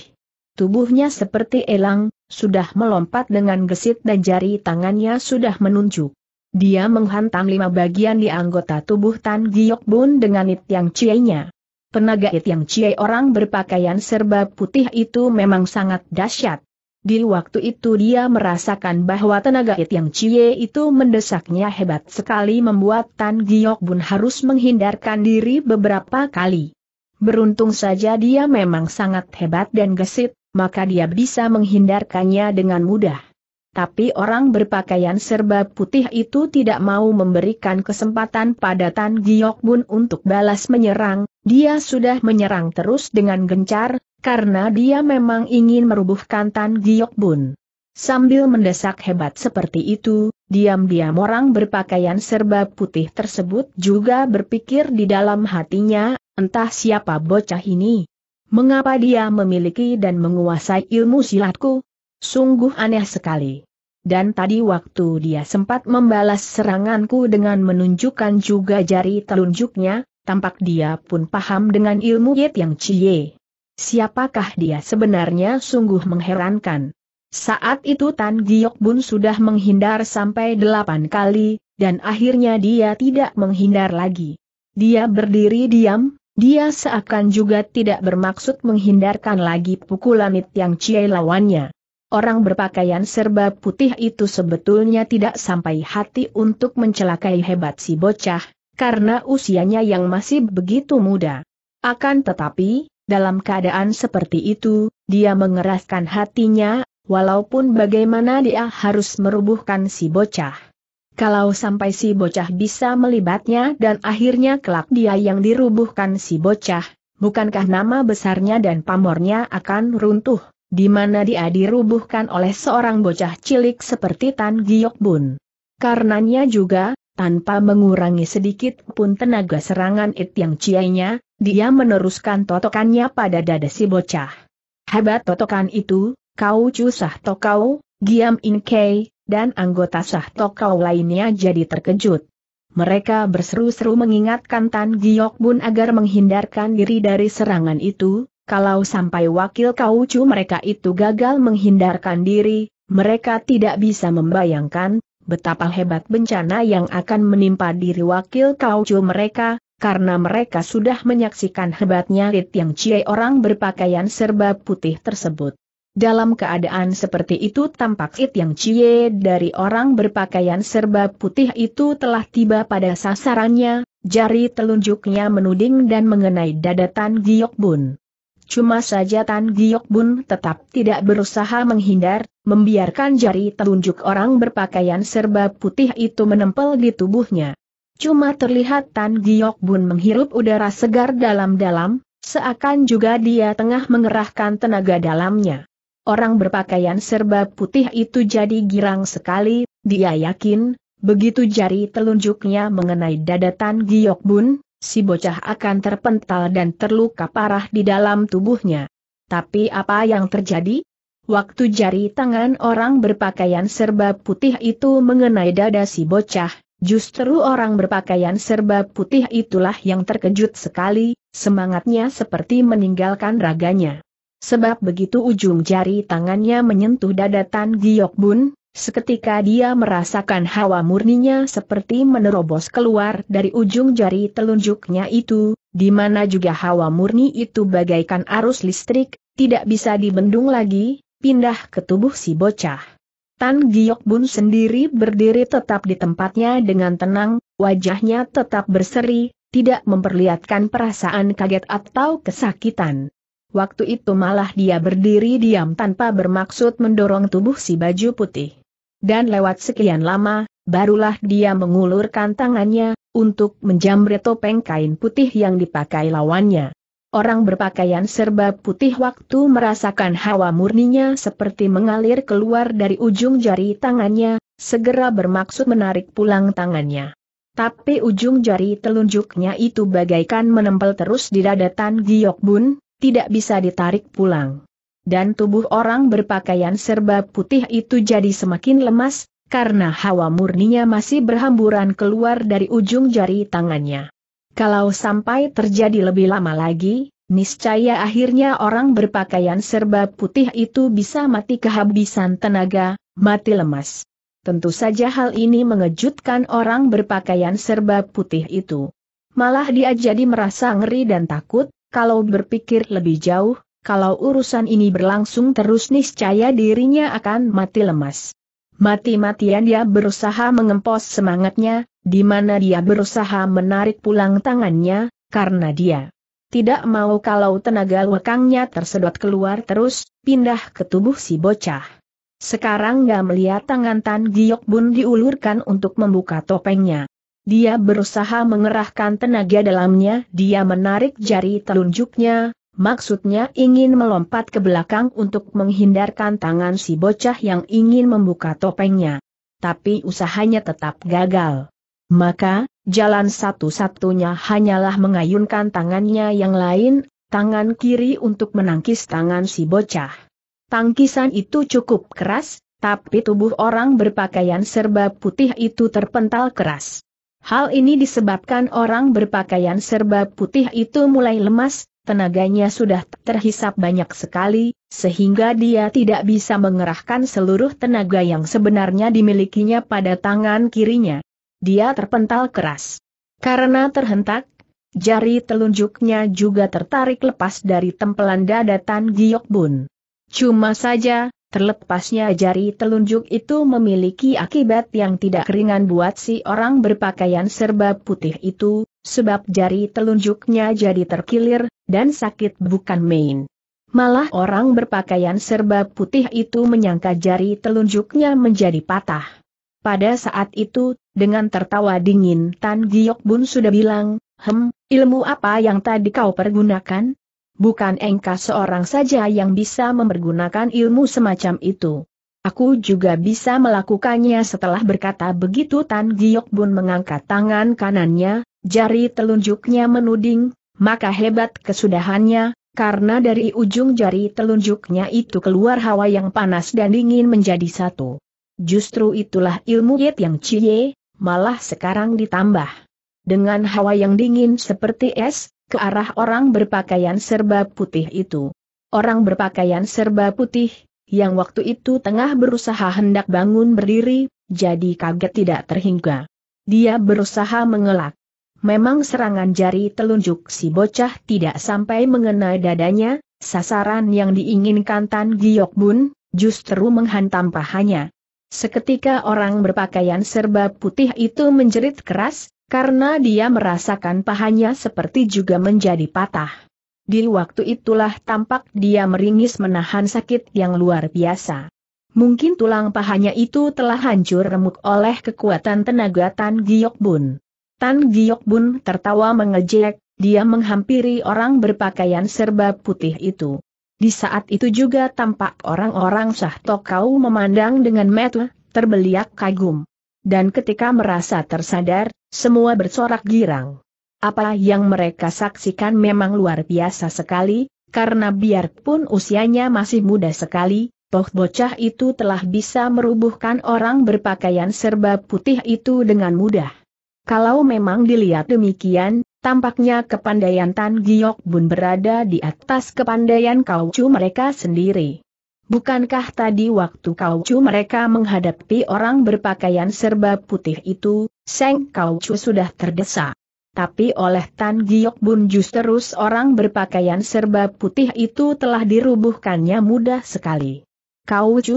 Tubuhnya seperti elang, sudah melompat dengan gesit dan jari tangannya sudah menunjuk. Dia menghantam lima bagian di anggota tubuh Tan Giok Bun dengan it yang cienya. Penaga yang Cie orang berpakaian serba putih itu memang sangat dahsyat. Di waktu itu dia merasakan bahwa tenaga It yang Cie itu mendesaknya hebat sekali membuat Tan Giok Bun harus menghindarkan diri beberapa kali. Beruntung saja dia memang sangat hebat dan gesit, maka dia bisa menghindarkannya dengan mudah. Tapi orang berpakaian serba putih itu tidak mau memberikan kesempatan pada Tan Giok Bun untuk balas menyerang, dia sudah menyerang terus dengan gencar, karena dia memang ingin merubuhkan Tan Giok Bun. Sambil mendesak hebat seperti itu, diam-diam orang berpakaian serba putih tersebut juga berpikir di dalam hatinya, entah siapa bocah ini. Mengapa dia memiliki dan menguasai ilmu silatku? Sungguh aneh sekali. Dan tadi waktu dia sempat membalas seranganku dengan menunjukkan juga jari telunjuknya, tampak dia pun paham dengan ilmu Yet Yang Cie. Siapakah dia sebenarnya sungguh mengherankan. Saat itu Tan Giok Bun sudah menghindar sampai delapan kali, dan akhirnya dia tidak menghindar lagi. Dia berdiri diam, dia seakan juga tidak bermaksud menghindarkan lagi pukulan It Yang Cie lawannya. Orang berpakaian serba putih itu sebetulnya tidak sampai hati untuk mencelakai hebat si bocah, karena usianya yang masih begitu muda. Akan tetapi, dalam keadaan seperti itu, dia mengeraskan hatinya, walaupun bagaimana dia harus merubuhkan si bocah. Kalau sampai si bocah bisa melibatnya dan akhirnya kelak dia yang dirubuhkan si bocah, bukankah nama besarnya dan pamornya akan runtuh, di mana dia dirubuhkan oleh seorang bocah cilik seperti Tan Giok Bun. Karenanya juga, tanpa mengurangi sedikit pun tenaga serangan It Yang Ciainya, dia meneruskan totokannya pada dada si bocah. Hebat totokan itu, kau Sah tokau, Giam In dan anggota sah tokau lainnya jadi terkejut. Mereka berseru-seru mengingatkan Tan Giok Bun agar menghindarkan diri dari serangan itu, kalau sampai wakil kau kaucu mereka itu gagal menghindarkan diri, mereka tidak bisa membayangkan betapa hebat bencana yang akan menimpa diri wakil kaucu mereka, karena mereka sudah menyaksikan hebatnya Rit yang Cie orang berpakaian serba putih tersebut. Dalam keadaan seperti itu tampak It yang Cie dari orang berpakaian serba putih itu telah tiba pada sasarannya, jari telunjuknya menuding dan mengenai dadatan Giok Bun. Cuma saja Tan Giok Bun tetap tidak berusaha menghindar, membiarkan jari telunjuk orang berpakaian serba putih itu menempel di tubuhnya. Cuma terlihat Tan Giok Bun menghirup udara segar dalam-dalam, seakan juga dia tengah mengerahkan tenaga dalamnya. Orang berpakaian serba putih itu jadi girang sekali, dia yakin, begitu jari telunjuknya mengenai dada Tan Giok Bun, si bocah akan terpental dan terluka parah di dalam tubuhnya. Tapi apa yang terjadi? Waktu jari tangan orang berpakaian serba putih itu mengenai dada si bocah, justru orang berpakaian serba putih itulah yang terkejut sekali, semangatnya seperti meninggalkan raganya. Sebab begitu ujung jari tangannya menyentuh dada Tan Giok Bun, Seketika dia merasakan hawa murninya seperti menerobos keluar dari ujung jari telunjuknya itu, di mana juga hawa murni itu bagaikan arus listrik, tidak bisa dibendung lagi, pindah ke tubuh si bocah. Tan Giok Bun sendiri berdiri tetap di tempatnya dengan tenang, wajahnya tetap berseri, tidak memperlihatkan perasaan kaget atau kesakitan. Waktu itu malah dia berdiri diam tanpa bermaksud mendorong tubuh si baju putih. Dan lewat sekian lama, barulah dia mengulurkan tangannya, untuk menjamret topeng kain putih yang dipakai lawannya. Orang berpakaian serba putih waktu merasakan hawa murninya seperti mengalir keluar dari ujung jari tangannya, segera bermaksud menarik pulang tangannya. Tapi ujung jari telunjuknya itu bagaikan menempel terus di dada Tan Giok Bun, tidak bisa ditarik pulang. Dan tubuh orang berpakaian serba putih itu jadi semakin lemas, karena hawa murninya masih berhamburan keluar dari ujung jari tangannya. Kalau sampai terjadi lebih lama lagi, niscaya akhirnya orang berpakaian serba putih itu bisa mati kehabisan tenaga, mati lemas. Tentu saja hal ini mengejutkan orang berpakaian serba putih itu. Malah dia jadi merasa ngeri dan takut, kalau berpikir lebih jauh, kalau urusan ini berlangsung terus niscaya dirinya akan mati lemas. Mati-matian dia berusaha mengempos semangatnya, di mana dia berusaha menarik pulang tangannya, karena dia tidak mau kalau tenaga lekangnya tersedot keluar terus, pindah ke tubuh si bocah. Sekarang gak melihat tangan Tan Giok Bun diulurkan untuk membuka topengnya. Dia berusaha mengerahkan tenaga dalamnya, dia menarik jari telunjuknya, maksudnya ingin melompat ke belakang untuk menghindarkan tangan si bocah yang ingin membuka topengnya. Tapi usahanya tetap gagal. Maka, jalan satu-satunya hanyalah mengayunkan tangannya yang lain, tangan kiri untuk menangkis tangan si bocah. Tangkisan itu cukup keras, tapi tubuh orang berpakaian serba putih itu terpental keras. Hal ini disebabkan orang berpakaian serba putih itu mulai lemas, tenaganya sudah terhisap banyak sekali, sehingga dia tidak bisa mengerahkan seluruh tenaga yang sebenarnya dimilikinya pada tangan kirinya. Dia terpental keras. Karena terhentak, jari telunjuknya juga tertarik lepas dari tempelan dadatan Tan Giok Bun. Cuma saja, Terlepasnya jari telunjuk itu memiliki akibat yang tidak ringan buat si orang berpakaian serba putih itu, sebab jari telunjuknya jadi terkilir, dan sakit bukan main. Malah orang berpakaian serba putih itu menyangka jari telunjuknya menjadi patah. Pada saat itu, dengan tertawa dingin Tan Giok Bun sudah bilang, Hem, ilmu apa yang tadi kau pergunakan? Bukan engkau seorang saja yang bisa mempergunakan ilmu semacam itu. Aku juga bisa melakukannya setelah berkata begitu Tan Giok Bun mengangkat tangan kanannya, jari telunjuknya menuding, maka hebat kesudahannya, karena dari ujung jari telunjuknya itu keluar hawa yang panas dan dingin menjadi satu. Justru itulah ilmu Yet yang Cie, malah sekarang ditambah. Dengan hawa yang dingin seperti es, ke arah orang berpakaian serba putih itu. Orang berpakaian serba putih, yang waktu itu tengah berusaha hendak bangun berdiri, jadi kaget tidak terhingga. Dia berusaha mengelak. Memang serangan jari telunjuk si bocah tidak sampai mengenai dadanya, sasaran yang diinginkan Tan Giok Bun, justru menghantam pahanya. Seketika orang berpakaian serba putih itu menjerit keras, karena dia merasakan pahanya seperti juga menjadi patah. Di waktu itulah tampak dia meringis menahan sakit yang luar biasa. Mungkin tulang pahanya itu telah hancur remuk oleh kekuatan tenaga Tan Giok Bun. Tan Giok Bun tertawa mengejek, dia menghampiri orang berpakaian serba putih itu. Di saat itu juga tampak orang-orang sah Tokau memandang dengan metu, terbeliak kagum. Dan ketika merasa tersadar, semua bersorak girang. Apa yang mereka saksikan memang luar biasa sekali, karena biarpun usianya masih muda sekali, toh bocah itu telah bisa merubuhkan orang berpakaian serba putih itu dengan mudah. Kalau memang dilihat demikian, tampaknya kepandaian Tan Giok Bun berada di atas kepandaian kaucu mereka sendiri. Bukankah tadi waktu Kaucu mereka menghadapi orang berpakaian serba putih itu, Seng Kaucu sudah terdesak. Tapi oleh Tan Giok Bun justru orang berpakaian serba putih itu telah dirubuhkannya mudah sekali.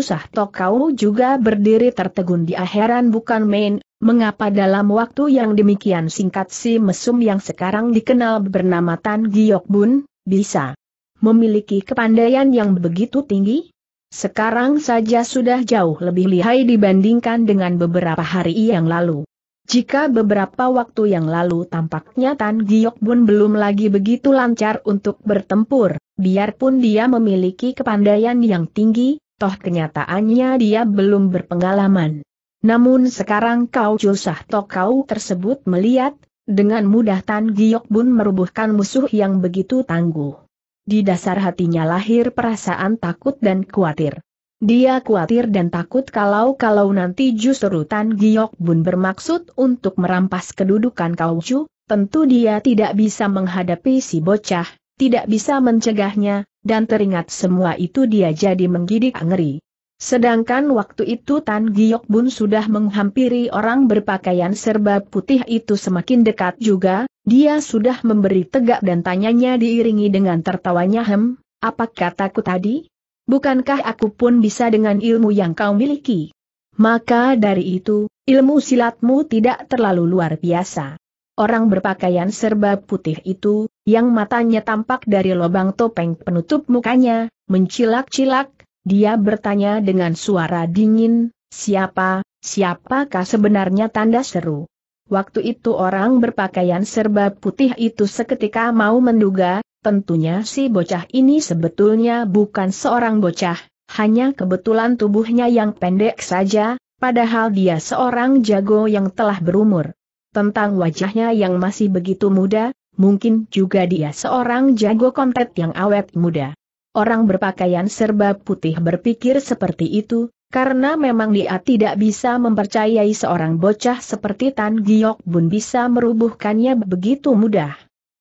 sah tok Kau juga berdiri tertegun di akhiran bukan main, mengapa dalam waktu yang demikian singkat si mesum yang sekarang dikenal bernama Tan Giok Bun, bisa memiliki kepandaian yang begitu tinggi? Sekarang saja sudah jauh lebih lihai dibandingkan dengan beberapa hari yang lalu. Jika beberapa waktu yang lalu tampaknya Tan Giok Bun belum lagi begitu lancar untuk bertempur, biarpun dia memiliki kepandaian yang tinggi, toh kenyataannya dia belum berpengalaman. Namun sekarang kau Jusah kau tersebut melihat, dengan mudah Tan Giok Bun merubuhkan musuh yang begitu tangguh di dasar hatinya lahir perasaan takut dan khawatir. Dia khawatir dan takut kalau-kalau nanti justru Tan Giok Bun bermaksud untuk merampas kedudukan Chu, tentu dia tidak bisa menghadapi si bocah, tidak bisa mencegahnya, dan teringat semua itu dia jadi menggidik ngeri. Sedangkan waktu itu Tan Giok Bun sudah menghampiri orang berpakaian serba putih itu semakin dekat juga, dia sudah memberi tegak dan tanyanya diiringi dengan tertawanya hem, apa kataku tadi? Bukankah aku pun bisa dengan ilmu yang kau miliki? Maka dari itu, ilmu silatmu tidak terlalu luar biasa. Orang berpakaian serba putih itu, yang matanya tampak dari lubang topeng penutup mukanya, mencilak-cilak, dia bertanya dengan suara dingin, siapa, siapakah sebenarnya tanda seru? Waktu itu orang berpakaian serba putih itu seketika mau menduga, tentunya si bocah ini sebetulnya bukan seorang bocah, hanya kebetulan tubuhnya yang pendek saja, padahal dia seorang jago yang telah berumur. Tentang wajahnya yang masih begitu muda, mungkin juga dia seorang jago kontet yang awet muda. Orang berpakaian serba putih berpikir seperti itu, karena memang dia tidak bisa mempercayai seorang bocah seperti Tan Giok Bun bisa merubuhkannya begitu mudah.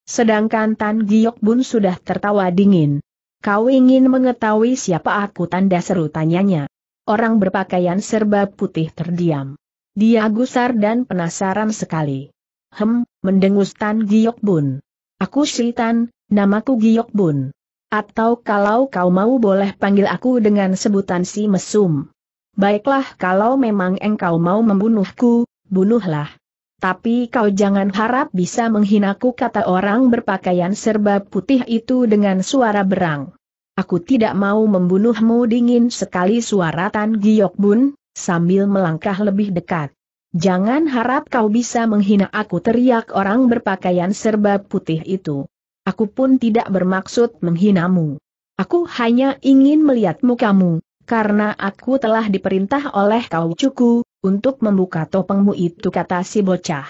Sedangkan Tan Giok Bun sudah tertawa dingin. Kau ingin mengetahui siapa aku tanda seru tanyanya. Orang berpakaian serba putih terdiam. Dia gusar dan penasaran sekali. Hem, mendengus Tan Giok Bun. Aku Shitan, namaku Giok Bun. Atau kalau kau mau boleh panggil aku dengan sebutan si mesum. Baiklah kalau memang engkau mau membunuhku, bunuhlah. Tapi kau jangan harap bisa menghinaku kata orang berpakaian serba putih itu dengan suara berang. Aku tidak mau membunuhmu dingin sekali suara Tan Giyok Bun, sambil melangkah lebih dekat. Jangan harap kau bisa menghina aku teriak orang berpakaian serba putih itu. Aku pun tidak bermaksud menghinamu. Aku hanya ingin melihat mukamu, karena aku telah diperintah oleh kau cuku, untuk membuka topengmu itu kata si bocah.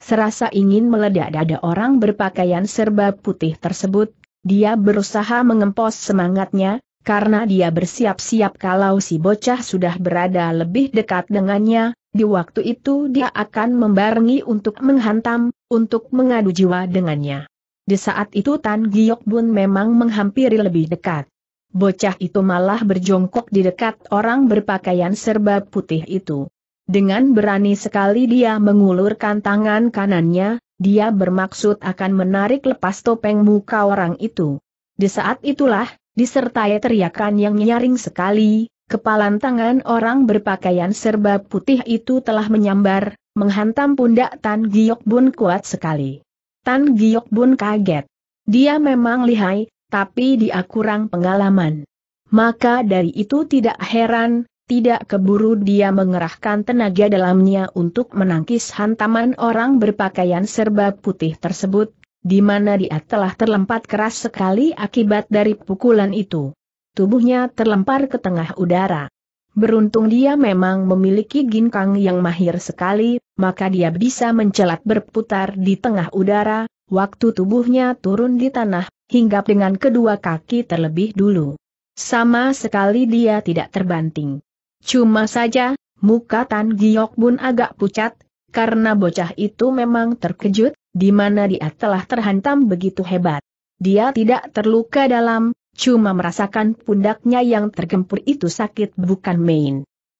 Serasa ingin meledak dada orang berpakaian serba putih tersebut, dia berusaha mengempos semangatnya, karena dia bersiap-siap kalau si bocah sudah berada lebih dekat dengannya, di waktu itu dia akan membarengi untuk menghantam, untuk mengadu jiwa dengannya. Di saat itu Tan Giok Bun memang menghampiri lebih dekat. Bocah itu malah berjongkok di dekat orang berpakaian serba putih itu. Dengan berani sekali dia mengulurkan tangan kanannya, dia bermaksud akan menarik lepas topeng muka orang itu. Di saat itulah, disertai teriakan yang nyaring sekali, kepalan tangan orang berpakaian serba putih itu telah menyambar, menghantam pundak Tan Giok Bun kuat sekali. Tan Giok Bun kaget. Dia memang lihai, tapi dia kurang pengalaman. Maka dari itu tidak heran, tidak keburu dia mengerahkan tenaga dalamnya untuk menangkis hantaman orang berpakaian serba putih tersebut, di mana dia telah terlempat keras sekali akibat dari pukulan itu. Tubuhnya terlempar ke tengah udara. Beruntung dia memang memiliki ginkang yang mahir sekali, maka dia bisa mencelat berputar di tengah udara, waktu tubuhnya turun di tanah, hinggap dengan kedua kaki terlebih dulu. Sama sekali dia tidak terbanting. Cuma saja, muka Tan Giok Bun agak pucat, karena bocah itu memang terkejut, di mana dia telah terhantam begitu hebat. Dia tidak terluka dalam, cuma merasakan pundaknya yang tergempur itu sakit bukan main.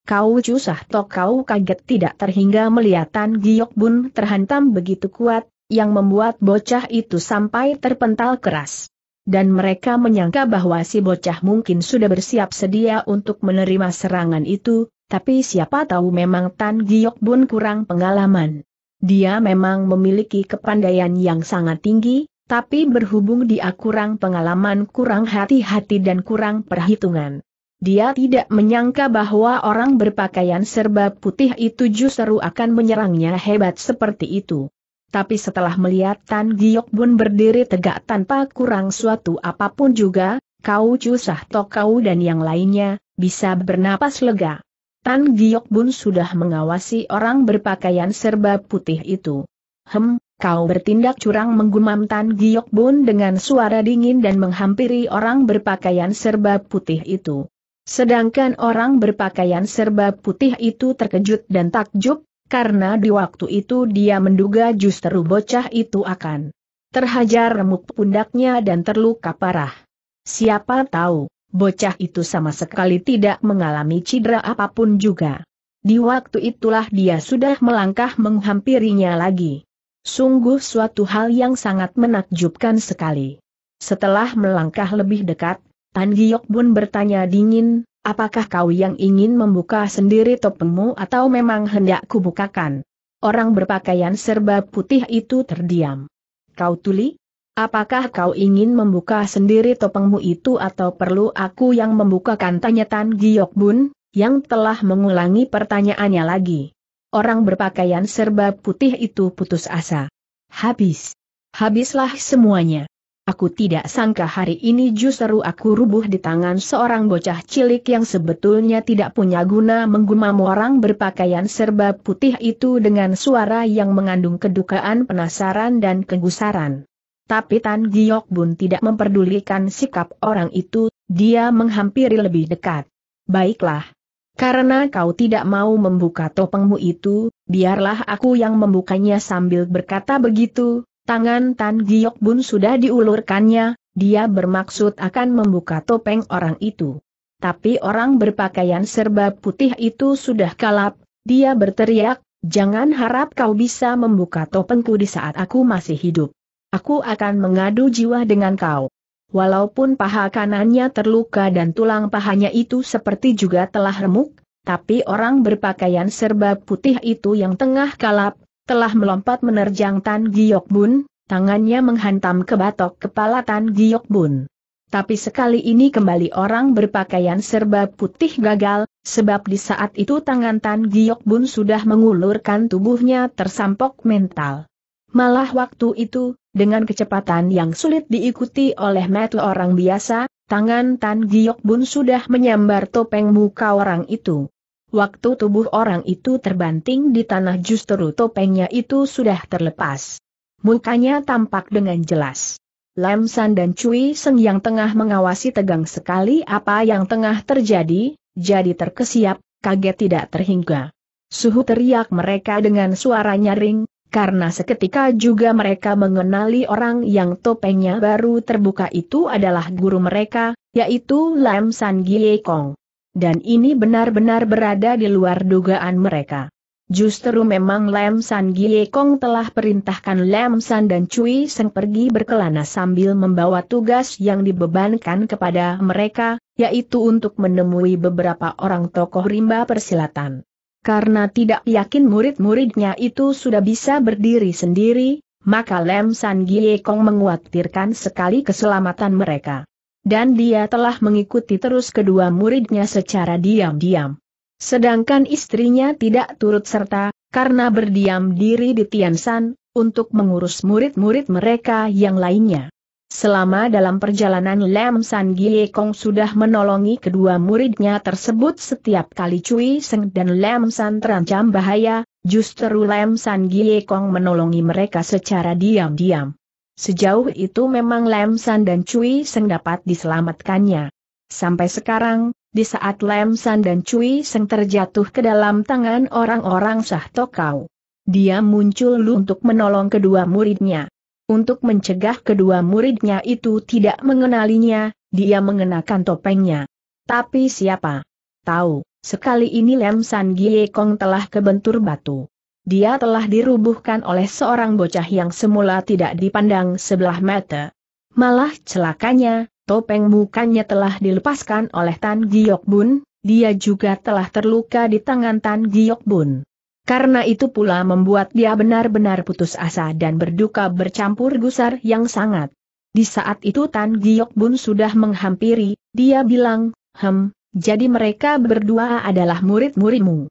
Kau cusah toh kau kaget tidak terhingga melihat Tan Giok Bun terhantam begitu kuat, yang membuat bocah itu sampai terpental keras. Dan mereka menyangka bahwa si bocah mungkin sudah bersiap sedia untuk menerima serangan itu, tapi siapa tahu memang Tan Giok Bun kurang pengalaman. Dia memang memiliki kepandaian yang sangat tinggi, tapi berhubung dia kurang pengalaman kurang hati-hati dan kurang perhitungan. Dia tidak menyangka bahwa orang berpakaian serba putih itu justru akan menyerangnya hebat seperti itu. Tapi setelah melihat Tan Giok Bun berdiri tegak tanpa kurang suatu apapun juga, Kau Chu Sah Tok Kau dan yang lainnya, bisa bernapas lega. Tan Giok Bun sudah mengawasi orang berpakaian serba putih itu. Hem, kau bertindak curang menggumam Tan Giok Bun dengan suara dingin dan menghampiri orang berpakaian serba putih itu. Sedangkan orang berpakaian serba putih itu terkejut dan takjub, karena di waktu itu dia menduga justru bocah itu akan terhajar remuk pundaknya dan terluka parah. Siapa tahu, bocah itu sama sekali tidak mengalami cedera apapun juga. Di waktu itulah dia sudah melangkah menghampirinya lagi. Sungguh suatu hal yang sangat menakjubkan sekali. Setelah melangkah lebih dekat, Tan Giok pun bertanya dingin, apakah kau yang ingin membuka sendiri topengmu atau memang hendak kubukakan? Orang berpakaian serba putih itu terdiam. Kau tuli? Apakah kau ingin membuka sendiri topengmu itu atau perlu aku yang membukakan tanya Tan Giok Bun, yang telah mengulangi pertanyaannya lagi. Orang berpakaian serba putih itu putus asa. Habis. Habislah semuanya. Aku tidak sangka hari ini justru aku rubuh di tangan seorang bocah cilik yang sebetulnya tidak punya guna menggumam orang berpakaian serba putih itu dengan suara yang mengandung kedukaan penasaran dan kegusaran. Tapi Tan Giok Bun tidak memperdulikan sikap orang itu, dia menghampiri lebih dekat. Baiklah. Karena kau tidak mau membuka topengmu itu, biarlah aku yang membukanya sambil berkata begitu, Tangan Tan Giok Bun sudah diulurkannya, dia bermaksud akan membuka topeng orang itu. Tapi orang berpakaian serba putih itu sudah kalap, dia berteriak, jangan harap kau bisa membuka topengku di saat aku masih hidup. Aku akan mengadu jiwa dengan kau. Walaupun paha kanannya terluka dan tulang pahanya itu seperti juga telah remuk, tapi orang berpakaian serba putih itu yang tengah kalap, telah melompat menerjang Tan Giok Bun, tangannya menghantam ke batok kepala Tan Giok Bun. Tapi sekali ini kembali orang berpakaian serba putih gagal, sebab di saat itu tangan Tan Giok Bun sudah mengulurkan tubuhnya tersampok mental. Malah waktu itu, dengan kecepatan yang sulit diikuti oleh metu orang biasa, tangan Tan Giok Bun sudah menyambar topeng muka orang itu. Waktu tubuh orang itu terbanting di tanah justru topengnya itu sudah terlepas. Mukanya tampak dengan jelas. Lam San dan Cui Seng yang tengah mengawasi tegang sekali apa yang tengah terjadi, jadi terkesiap, kaget tidak terhingga. Suhu teriak mereka dengan suara nyaring, karena seketika juga mereka mengenali orang yang topengnya baru terbuka itu adalah guru mereka, yaitu Lam San Gie Kong. Dan ini benar-benar berada di luar dugaan mereka. Justru memang Lam San Gie Kong telah perintahkan Lam San dan Cui Seng pergi berkelana sambil membawa tugas yang dibebankan kepada mereka, yaitu untuk menemui beberapa orang tokoh rimba persilatan. Karena tidak yakin murid-muridnya itu sudah bisa berdiri sendiri, maka Lam San Gie Kong menguatirkan sekali keselamatan mereka dan dia telah mengikuti terus kedua muridnya secara diam-diam. Sedangkan istrinya tidak turut serta, karena berdiam diri di Tiansan, untuk mengurus murid-murid mereka yang lainnya. Selama dalam perjalanan Lam San Gie Kong sudah menolongi kedua muridnya tersebut setiap kali Cui Seng dan Lam San terancam bahaya, justru Lam San Gie Kong menolongi mereka secara diam-diam. Sejauh itu memang Lem San dan Cui Seng dapat diselamatkannya. Sampai sekarang, di saat Lem San dan Cui Seng terjatuh ke dalam tangan orang-orang Sah Tokau. Dia muncul untuk menolong kedua muridnya. Untuk mencegah kedua muridnya itu tidak mengenalinya, dia mengenakan topengnya. Tapi siapa? Tahu, sekali ini Lem San Gie Kong telah kebentur batu dia telah dirubuhkan oleh seorang bocah yang semula tidak dipandang sebelah mata. Malah celakanya, topeng mukanya telah dilepaskan oleh Tan Giok Bun, dia juga telah terluka di tangan Tan Giok Bun. Karena itu pula membuat dia benar-benar putus asa dan berduka bercampur gusar yang sangat. Di saat itu Tan Giok Bun sudah menghampiri, dia bilang, Hem, jadi mereka berdua adalah murid-muridmu.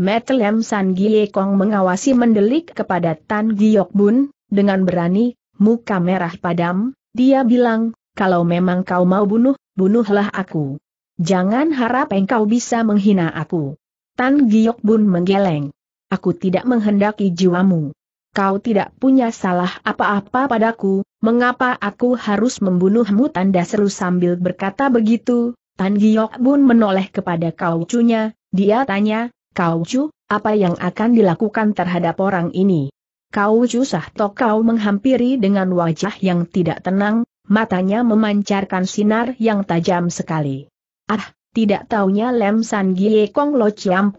Metelem San Gie Kong mengawasi mendelik kepada Tan Giok Bun, dengan berani, muka merah padam, dia bilang, kalau memang kau mau bunuh, bunuhlah aku. Jangan harap engkau bisa menghina aku. Tan Giok Bun menggeleng. Aku tidak menghendaki jiwamu. Kau tidak punya salah apa-apa padaku, mengapa aku harus membunuhmu tanda seru sambil berkata begitu, Tan Giok Bun menoleh kepada kau cunya, dia tanya, Kau Chu, apa yang akan dilakukan terhadap orang ini? Kau Chu tok kau menghampiri dengan wajah yang tidak tenang, matanya memancarkan sinar yang tajam sekali. Ah, tidak taunya Lem San Gie Kong Lo Chiam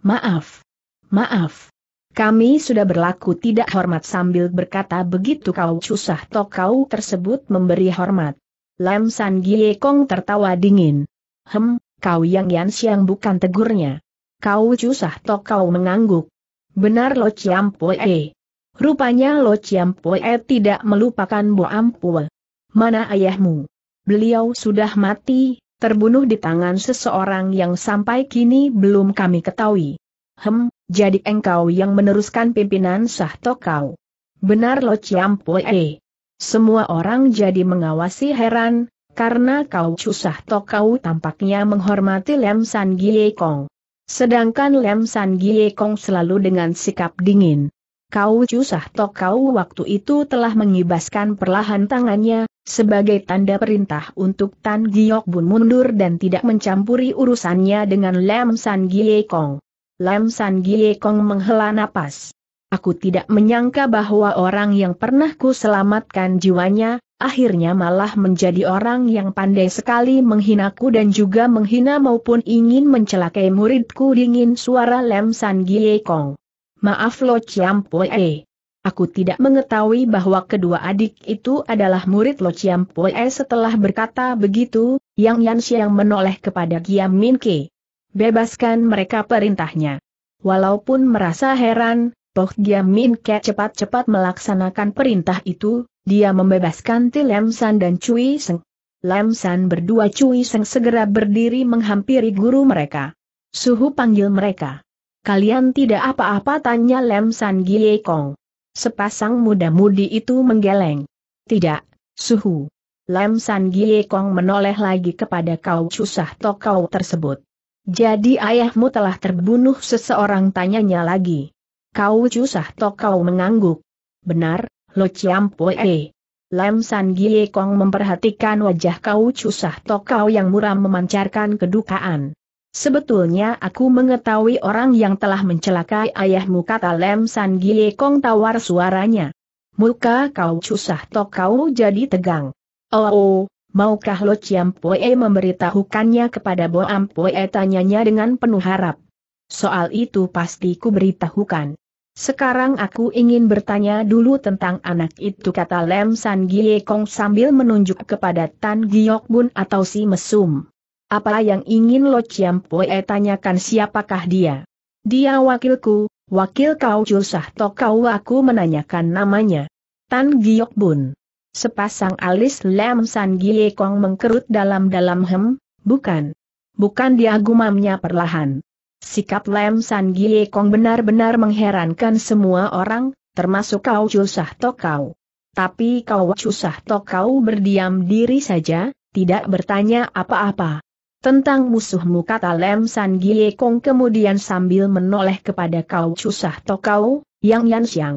Maaf. Maaf. Kami sudah berlaku tidak hormat sambil berkata begitu kau Sah to kau tersebut memberi hormat. Lam San Gie Kong tertawa dingin. Hem, kau yang Yan Siang bukan tegurnya kau susah tok kau mengangguk. Benar Lo Ciampoe. Rupanya Lo Ciampoe tidak melupakan Bu Ampul. Mana ayahmu? Beliau sudah mati, terbunuh di tangan seseorang yang sampai kini belum kami ketahui. Hem, jadi engkau yang meneruskan pimpinan sah kau. Benar Lo Ciampoe. Semua orang jadi mengawasi heran, karena kau susah cusah kau tampaknya menghormati Lem San Gie Kong. Sedangkan Lem San Gie Kong selalu dengan sikap dingin. Kau Cusah Tok Kau waktu itu telah mengibaskan perlahan tangannya, sebagai tanda perintah untuk Tan Giok Bun mundur dan tidak mencampuri urusannya dengan Lem San Gie Kong. Lam San Gie Kong menghela napas. Aku tidak menyangka bahwa orang yang pernah ku selamatkan jiwanya, akhirnya malah menjadi orang yang pandai sekali menghinaku dan juga menghina maupun ingin mencelakai muridku dingin suara Lem San Gie Kong. Maaf Lo Chiam Poe. Aku tidak mengetahui bahwa kedua adik itu adalah murid Lo Chiam Poe setelah berkata begitu, Yang Yan Xiang menoleh kepada Giam Min Ke. Bebaskan mereka perintahnya. Walaupun merasa heran, Poh Giamin Ke cepat-cepat melaksanakan perintah itu, dia membebaskan Ti Lem San dan Cui Seng. Lem San berdua Cui Seng segera berdiri menghampiri guru mereka. Suhu panggil mereka. Kalian tidak apa-apa tanya Lem San Gie Kong. Sepasang muda-mudi itu menggeleng. Tidak, Suhu. Lem San Gie Kong menoleh lagi kepada kau susah tokau tersebut. Jadi ayahmu telah terbunuh seseorang tanyanya lagi. Kau susah tok kau mengangguk. Benar, Lo ciampoe. Poe. Lam San Gie Kong memperhatikan wajah kau susah tok kau yang muram memancarkan kedukaan. Sebetulnya aku mengetahui orang yang telah mencelakai ayahmu kata Lam San Gie Kong tawar suaranya. Muka kau susah tok kau jadi tegang. Oh, oh maukah Lo Chiam Poe memberitahukannya kepada Boam Poe tanyanya dengan penuh harap. Soal itu pasti ku beritahukan. Sekarang aku ingin bertanya dulu tentang anak itu kata Lem San Gie Kong sambil menunjuk kepada Tan Giok Bun atau si Mesum. Apa yang ingin Lo Chiam Poe tanyakan siapakah dia? Dia wakilku, wakil kau Chulsah Tok kau aku menanyakan namanya. Tan Giok Bun. Sepasang alis Lem San Gie Kong mengkerut dalam-dalam hem, bukan. Bukan dia gumamnya perlahan. Sikap Lem San Gie Kong benar-benar mengherankan semua orang, termasuk kau Chusah Tokau. Tapi kau Chusah Tokau berdiam diri saja, tidak bertanya apa-apa. Tentang musuhmu kata Lem San Gie Kong kemudian sambil menoleh kepada kau Chusah Tokau, Yang Yan Xiang.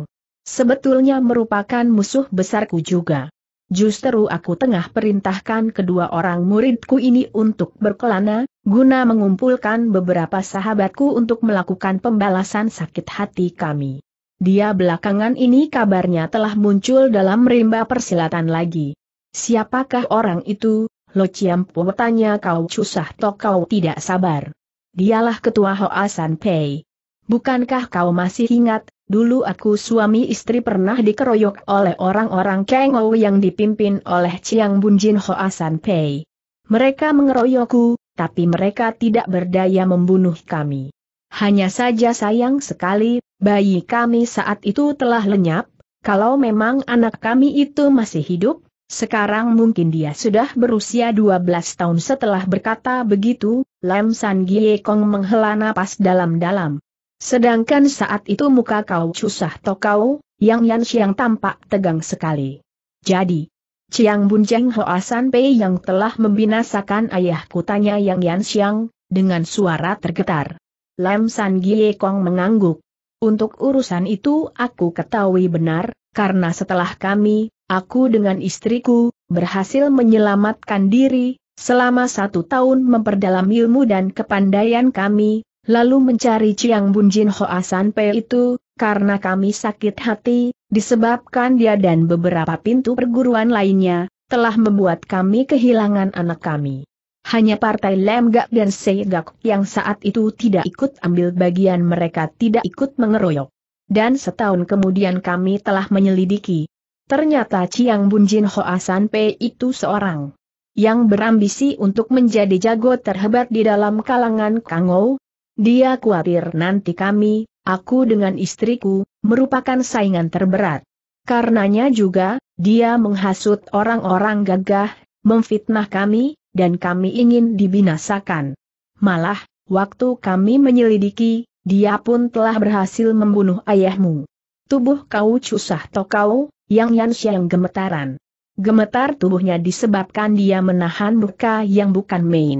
Sebetulnya merupakan musuh besarku juga. Justru aku tengah perintahkan kedua orang muridku ini untuk berkelana, guna mengumpulkan beberapa sahabatku untuk melakukan pembalasan sakit hati kami. Dia belakangan ini kabarnya telah muncul dalam rimba persilatan lagi. Siapakah orang itu? Lo ciam, tanya kau susah toh kau tidak sabar. Dialah ketua Hoa San Pei. Bukankah kau masih ingat, dulu aku suami istri pernah dikeroyok oleh orang-orang Kengou yang dipimpin oleh Chiang Bunjin Hoa San Pei. Mereka mengeroyokku, tapi mereka tidak berdaya membunuh kami. Hanya saja sayang sekali, bayi kami saat itu telah lenyap, kalau memang anak kami itu masih hidup, sekarang mungkin dia sudah berusia 12 tahun setelah berkata begitu, Lam San Gie Kong menghela napas dalam-dalam. Sedangkan saat itu muka kau susah tokau, Yang Yan Xiang tampak tegang sekali. Jadi, Ciang Bun Jeng Hoa Pei yang telah membinasakan ayah kutanya Yang Yan Xiang, dengan suara tergetar. Lam San Gie Kong mengangguk. Untuk urusan itu aku ketahui benar, karena setelah kami, aku dengan istriku, berhasil menyelamatkan diri, selama satu tahun memperdalam ilmu dan kepandaian kami, lalu mencari Ciang Bunjin Hoa San Pei itu, karena kami sakit hati, disebabkan dia dan beberapa pintu perguruan lainnya, telah membuat kami kehilangan anak kami. Hanya partai Lemgak dan Seigak yang saat itu tidak ikut ambil bagian mereka tidak ikut mengeroyok. Dan setahun kemudian kami telah menyelidiki. Ternyata Chiang Bunjin Hoasan P itu seorang yang berambisi untuk menjadi jago terhebat di dalam kalangan Kangou. Dia khawatir nanti kami, Aku dengan istriku, merupakan saingan terberat. Karenanya juga, dia menghasut orang-orang gagah, memfitnah kami, dan kami ingin dibinasakan. Malah, waktu kami menyelidiki, dia pun telah berhasil membunuh ayahmu. Tubuh kau cusah tokau, yang Yansi yang gemetaran. Gemetar tubuhnya disebabkan dia menahan luka yang bukan main.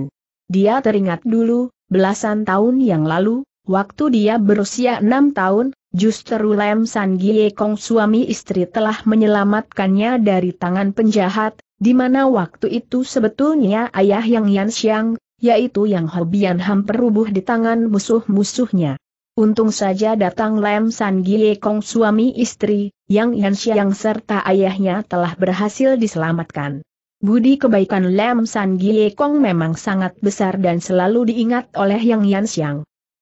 Dia teringat dulu, belasan tahun yang lalu, Waktu dia berusia enam tahun, justru Lam San Gie Kong suami istri telah menyelamatkannya dari tangan penjahat, di mana waktu itu sebetulnya ayah Yang Yan Xiang, yaitu Yang Hobian hampir rubuh di tangan musuh-musuhnya. Untung saja datang Lam San Gie Kong suami istri, Yang Yan Xiang serta ayahnya telah berhasil diselamatkan. Budi kebaikan Lam San Gie Kong memang sangat besar dan selalu diingat oleh Yang Yan Xiang.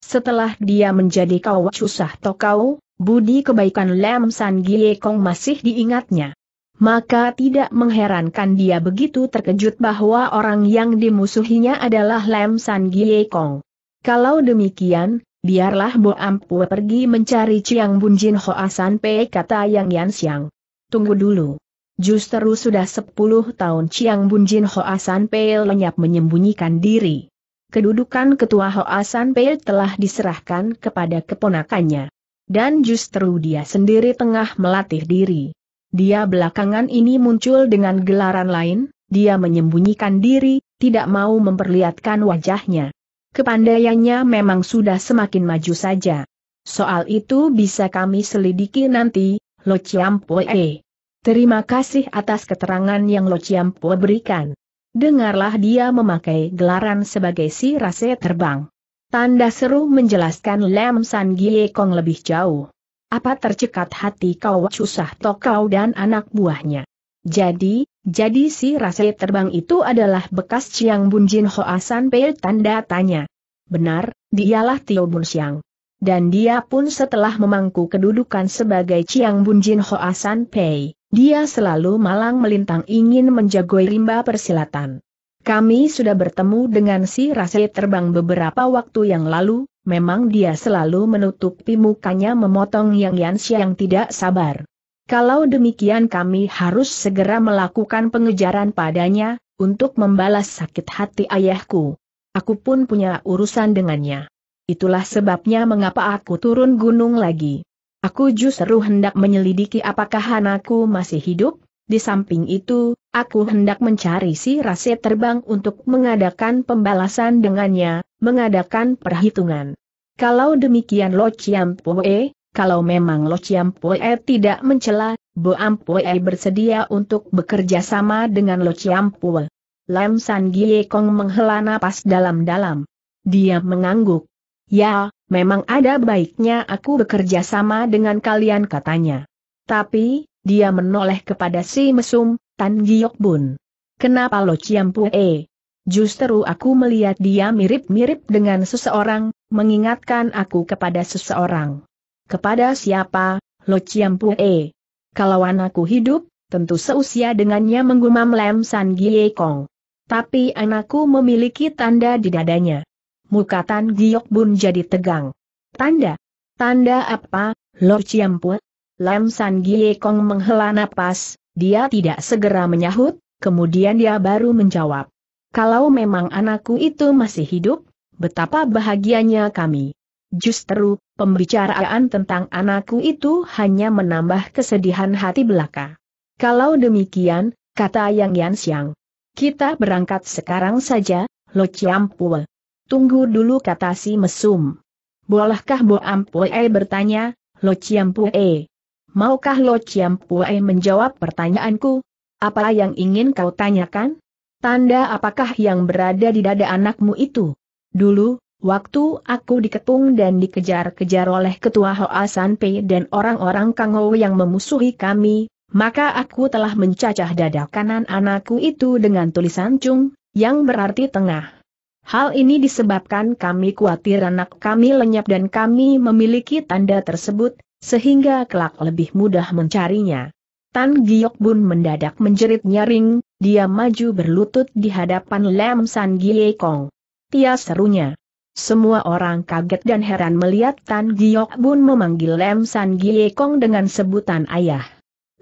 Setelah dia menjadi kau susah tokau, budi kebaikan Lam San Gie Kong masih diingatnya. Maka tidak mengherankan dia begitu terkejut bahwa orang yang dimusuhinya adalah Lam San Gie Kong. Kalau demikian, biarlah Bo Ampu pergi mencari Chiang Bun Bunjin Hoasan Pei, kata Yang Yan Siang. Tunggu dulu. Justru sudah sepuluh tahun Chiang Bun Bunjin Hoasan Pei lenyap menyembunyikan diri kedudukan ketua Hoasan Pei telah diserahkan kepada keponakannya. Dan justru dia sendiri tengah melatih diri. Dia belakangan ini muncul dengan gelaran lain, dia menyembunyikan diri, tidak mau memperlihatkan wajahnya. Kepandaiannya memang sudah semakin maju saja. Soal itu bisa kami selidiki nanti, Lo Chiampoe. Terima kasih atas keterangan yang Lo Chiampoe berikan dengarlah dia memakai gelaran sebagai si rase terbang. Tanda seru menjelaskan Lam San Gie Kong lebih jauh. Apa tercekat hati kau susah kau dan anak buahnya. Jadi, jadi si rase terbang itu adalah bekas Chiang Bun Jin Hoasan Pei tanda tanya. Benar, dialah Tio Bun Siang. Dan dia pun setelah memangku kedudukan sebagai Chiang Bun Jin Hoasan Pei dia selalu malang melintang ingin menjagoi rimba persilatan. Kami sudah bertemu dengan si rase terbang beberapa waktu yang lalu, memang dia selalu menutupi mukanya memotong Yang Yansha yang tidak sabar. Kalau demikian kami harus segera melakukan pengejaran padanya, untuk membalas sakit hati ayahku. Aku pun punya urusan dengannya. Itulah sebabnya mengapa aku turun gunung lagi. Aku justru hendak menyelidiki apakah anakku masih hidup, di samping itu, aku hendak mencari si Rase terbang untuk mengadakan pembalasan dengannya, mengadakan perhitungan. Kalau demikian Lo Chiam Poe, kalau memang Lo Chiam Poe tidak mencela, Bo Poe bersedia untuk bekerja sama dengan Lo Chiam Poe. Lam San Gie Kong menghela napas dalam-dalam. Dia mengangguk. Ya, memang ada baiknya aku bekerja sama dengan kalian katanya. Tapi, dia menoleh kepada si mesum, Tan Giok Bun. Kenapa lo Ciampue? Justru aku melihat dia mirip-mirip dengan seseorang, mengingatkan aku kepada seseorang. Kepada siapa, Lo Ciampue? Kalau anakku hidup, tentu seusia dengannya menggumam Lem San Gie Kong. Tapi anakku memiliki tanda di dadanya muka Tan Giok Bun jadi tegang. Tanda? Tanda apa, Lor Ciampu? Lam San Gie Kong menghela napas, dia tidak segera menyahut, kemudian dia baru menjawab. Kalau memang anakku itu masih hidup, betapa bahagianya kami. Justru, pembicaraan tentang anakku itu hanya menambah kesedihan hati belaka. Kalau demikian, kata Yang Yan Siang. Kita berangkat sekarang saja, Lo ciampu. Tunggu dulu kata si mesum. Bolehkah Bo Ampue bertanya, Lo Ciampue? Maukah Lo Ciampue menjawab pertanyaanku? Apa yang ingin kau tanyakan? Tanda apakah yang berada di dada anakmu itu? Dulu, waktu aku diketung dan dikejar-kejar oleh Ketua Hoa Sanpei dan orang-orang Kango yang memusuhi kami, maka aku telah mencacah dada kanan anakku itu dengan tulisan Cung, yang berarti tengah. Hal ini disebabkan kami khawatir anak kami lenyap dan kami memiliki tanda tersebut, sehingga kelak lebih mudah mencarinya. Tan Giok Bun mendadak menjerit nyaring, dia maju berlutut di hadapan Lam San Gie Kong. Tia serunya. Semua orang kaget dan heran melihat Tan Giok Bun memanggil Lam San Gie Kong dengan sebutan ayah.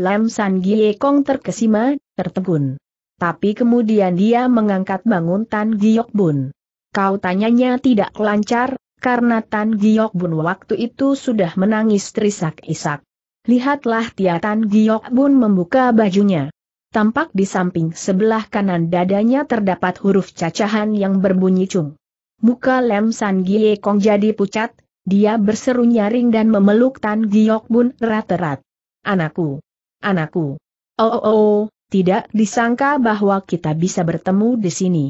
Lam San Gie Kong terkesima, tertegun. Tapi kemudian dia mengangkat bangun Tan Giok Bun. Kau tanyanya tidak lancar, karena Tan Giok Bun waktu itu sudah menangis terisak-isak. Lihatlah Tia Tan Giok Bun membuka bajunya. Tampak di samping sebelah kanan dadanya terdapat huruf cacahan yang berbunyi cung. Muka Lem San Gie Kong jadi pucat, dia berseru nyaring dan memeluk Tan Giok Bun erat-erat. Anakku! Anakku! Oh oh oh! tidak disangka bahwa kita bisa bertemu di sini.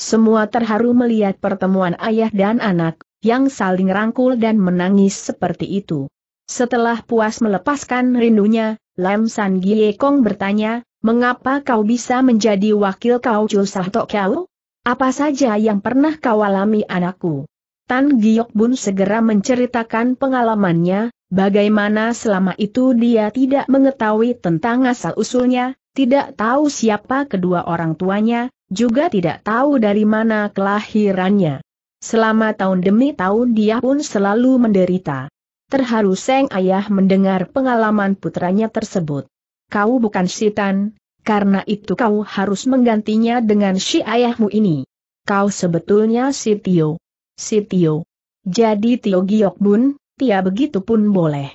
Semua terharu melihat pertemuan ayah dan anak, yang saling rangkul dan menangis seperti itu. Setelah puas melepaskan rindunya, Lam San Gie Kong bertanya, mengapa kau bisa menjadi wakil kau Chul Sahto Kau? Apa saja yang pernah kau alami anakku? Tan Giok Bun segera menceritakan pengalamannya, bagaimana selama itu dia tidak mengetahui tentang asal-usulnya, tidak tahu siapa kedua orang tuanya, juga tidak tahu dari mana kelahirannya. Selama tahun demi tahun dia pun selalu menderita. Terharu Seng Ayah mendengar pengalaman putranya tersebut. Kau bukan Sitan, karena itu kau harus menggantinya dengan si ayahmu ini. Kau sebetulnya si Tio. Si Tio. Jadi Tio Giok Bun, Tia begitu pun boleh.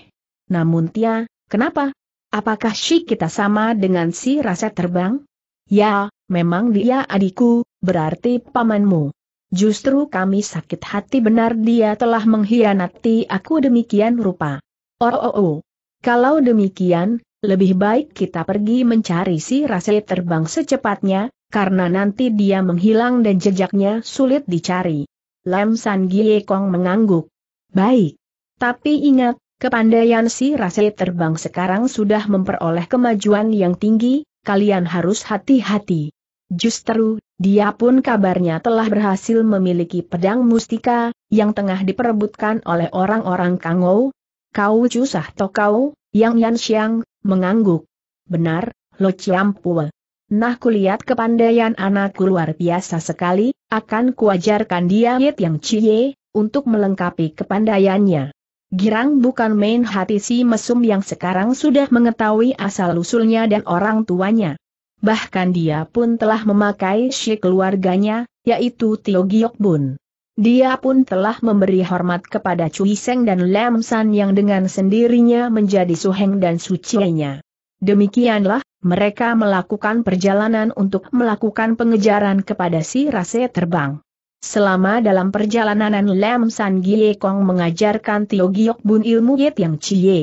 Namun Tia, kenapa Apakah si kita sama dengan si rasa terbang? Ya, memang dia adikku, berarti pamanmu. Justru kami sakit hati benar dia telah mengkhianati aku demikian rupa. Oh, oh, oh. Kalau demikian, lebih baik kita pergi mencari si rasa terbang secepatnya, karena nanti dia menghilang dan jejaknya sulit dicari. Lam San Gie Kong mengangguk. Baik. Tapi ingat, Kepandaian si Rasid terbang sekarang sudah memperoleh kemajuan yang tinggi, kalian harus hati-hati. Justru, dia pun kabarnya telah berhasil memiliki pedang mustika, yang tengah diperebutkan oleh orang-orang Kangou. Kau Cusah Tokau, Yang Yan Xiang, mengangguk. Benar, Lo ciampu. Nah kulihat kepandaian anakku luar biasa sekali, akan kuajarkan dia Yit Yang Cie, untuk melengkapi kepandaiannya. Girang bukan main hati si mesum yang sekarang sudah mengetahui asal-usulnya dan orang tuanya. Bahkan dia pun telah memakai si keluarganya, yaitu Tio Giok Bun. Dia pun telah memberi hormat kepada Cui Seng dan Lam San yang dengan sendirinya menjadi Suheng dan Sucienya. Demikianlah, mereka melakukan perjalanan untuk melakukan pengejaran kepada si Rase terbang. Selama dalam perjalanan Lam San Gie Kong mengajarkan Tio Giok Bun ilmu Yit Yang Chie.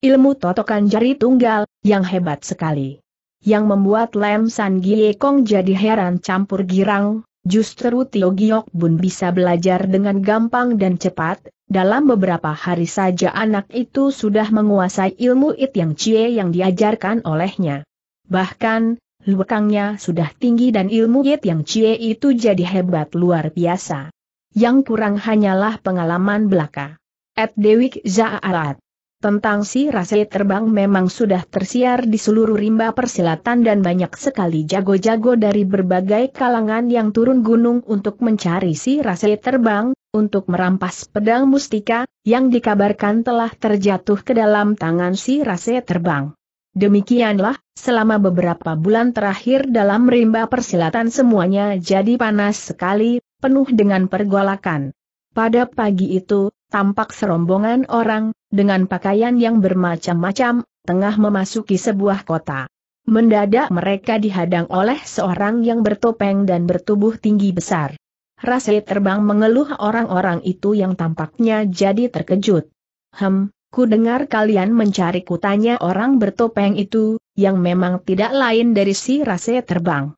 Ilmu totokan jari tunggal, yang hebat sekali. Yang membuat Lam San Gie Kong jadi heran campur girang, justru Tio Giok Bun bisa belajar dengan gampang dan cepat, dalam beberapa hari saja anak itu sudah menguasai ilmu It Yang Chie yang diajarkan olehnya. Bahkan, Lukangnya sudah tinggi dan ilmu Yit yang Cie itu jadi hebat luar biasa. Yang kurang hanyalah pengalaman belaka. At Dewik Zaarat. Tentang si Rase terbang memang sudah tersiar di seluruh rimba persilatan dan banyak sekali jago-jago dari berbagai kalangan yang turun gunung untuk mencari si Rase terbang, untuk merampas pedang mustika, yang dikabarkan telah terjatuh ke dalam tangan si Rase terbang. Demikianlah, selama beberapa bulan terakhir dalam rimba persilatan semuanya jadi panas sekali, penuh dengan pergolakan. Pada pagi itu, tampak serombongan orang, dengan pakaian yang bermacam-macam, tengah memasuki sebuah kota. Mendadak mereka dihadang oleh seorang yang bertopeng dan bertubuh tinggi besar. Rasli terbang mengeluh orang-orang itu yang tampaknya jadi terkejut. Hem, Ku dengar kalian mencari kutanya orang bertopeng itu, yang memang tidak lain dari si rase terbang.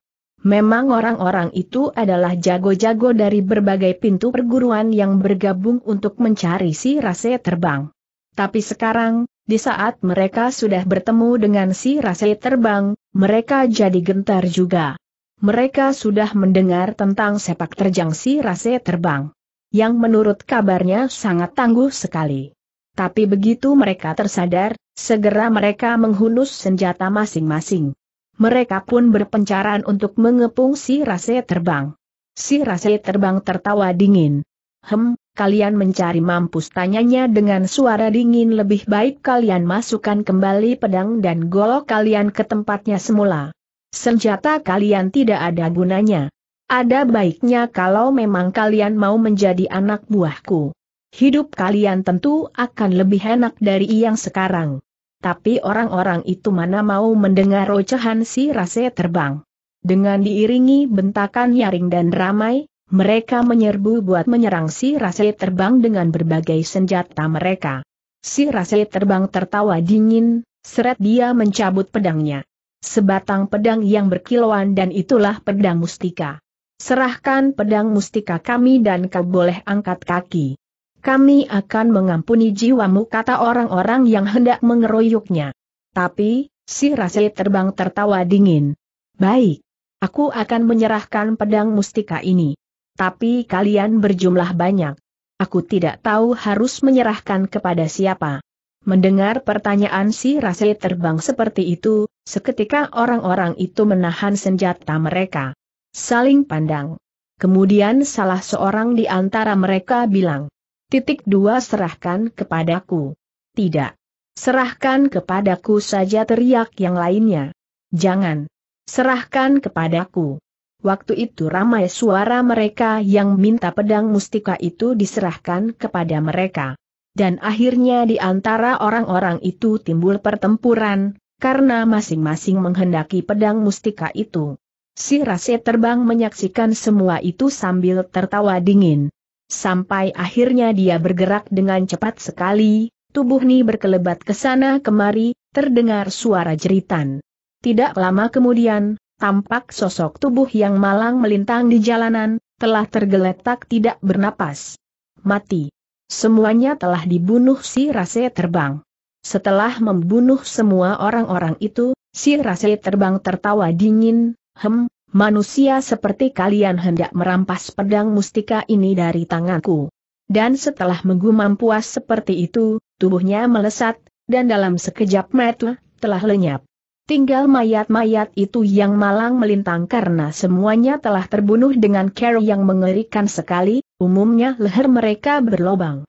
Memang orang-orang itu adalah jago-jago dari berbagai pintu perguruan yang bergabung untuk mencari si rase terbang. Tapi sekarang, di saat mereka sudah bertemu dengan si rase terbang, mereka jadi gentar juga. Mereka sudah mendengar tentang sepak terjang si rase terbang. Yang menurut kabarnya sangat tangguh sekali. Tapi begitu mereka tersadar, segera mereka menghunus senjata masing-masing. Mereka pun berpencaran untuk mengepung si Rase terbang. Si Rase terbang tertawa dingin. Hem, kalian mencari mampus tanyanya dengan suara dingin lebih baik kalian masukkan kembali pedang dan golok kalian ke tempatnya semula. Senjata kalian tidak ada gunanya. Ada baiknya kalau memang kalian mau menjadi anak buahku. Hidup kalian tentu akan lebih enak dari yang sekarang. Tapi orang-orang itu mana mau mendengar ocehan si rase terbang. Dengan diiringi bentakan nyaring dan ramai, mereka menyerbu buat menyerang si rase terbang dengan berbagai senjata mereka. Si rase terbang tertawa dingin, seret dia mencabut pedangnya. Sebatang pedang yang berkilauan dan itulah pedang mustika. Serahkan pedang mustika kami dan kau boleh angkat kaki. Kami akan mengampuni jiwamu kata orang-orang yang hendak mengeroyoknya. Tapi, si Rase terbang tertawa dingin. Baik. Aku akan menyerahkan pedang mustika ini. Tapi kalian berjumlah banyak. Aku tidak tahu harus menyerahkan kepada siapa. Mendengar pertanyaan si Rase terbang seperti itu, seketika orang-orang itu menahan senjata mereka. Saling pandang. Kemudian salah seorang di antara mereka bilang, Titik dua serahkan kepadaku. Tidak. Serahkan kepadaku saja teriak yang lainnya. Jangan. Serahkan kepadaku. Waktu itu ramai suara mereka yang minta pedang mustika itu diserahkan kepada mereka. Dan akhirnya di antara orang-orang itu timbul pertempuran, karena masing-masing menghendaki pedang mustika itu. Si Rase terbang menyaksikan semua itu sambil tertawa dingin. Sampai akhirnya dia bergerak dengan cepat sekali, tubuh Ni berkelebat ke sana kemari, terdengar suara jeritan. Tidak lama kemudian, tampak sosok tubuh yang malang melintang di jalanan, telah tergeletak tidak bernapas. Mati. Semuanya telah dibunuh si Rase terbang. Setelah membunuh semua orang-orang itu, si Rase terbang tertawa dingin, hem, manusia seperti kalian hendak merampas pedang mustika ini dari tanganku. Dan setelah menggumam puas seperti itu, tubuhnya melesat, dan dalam sekejap mata, telah lenyap. Tinggal mayat-mayat itu yang malang melintang karena semuanya telah terbunuh dengan cara yang mengerikan sekali, umumnya leher mereka berlobang.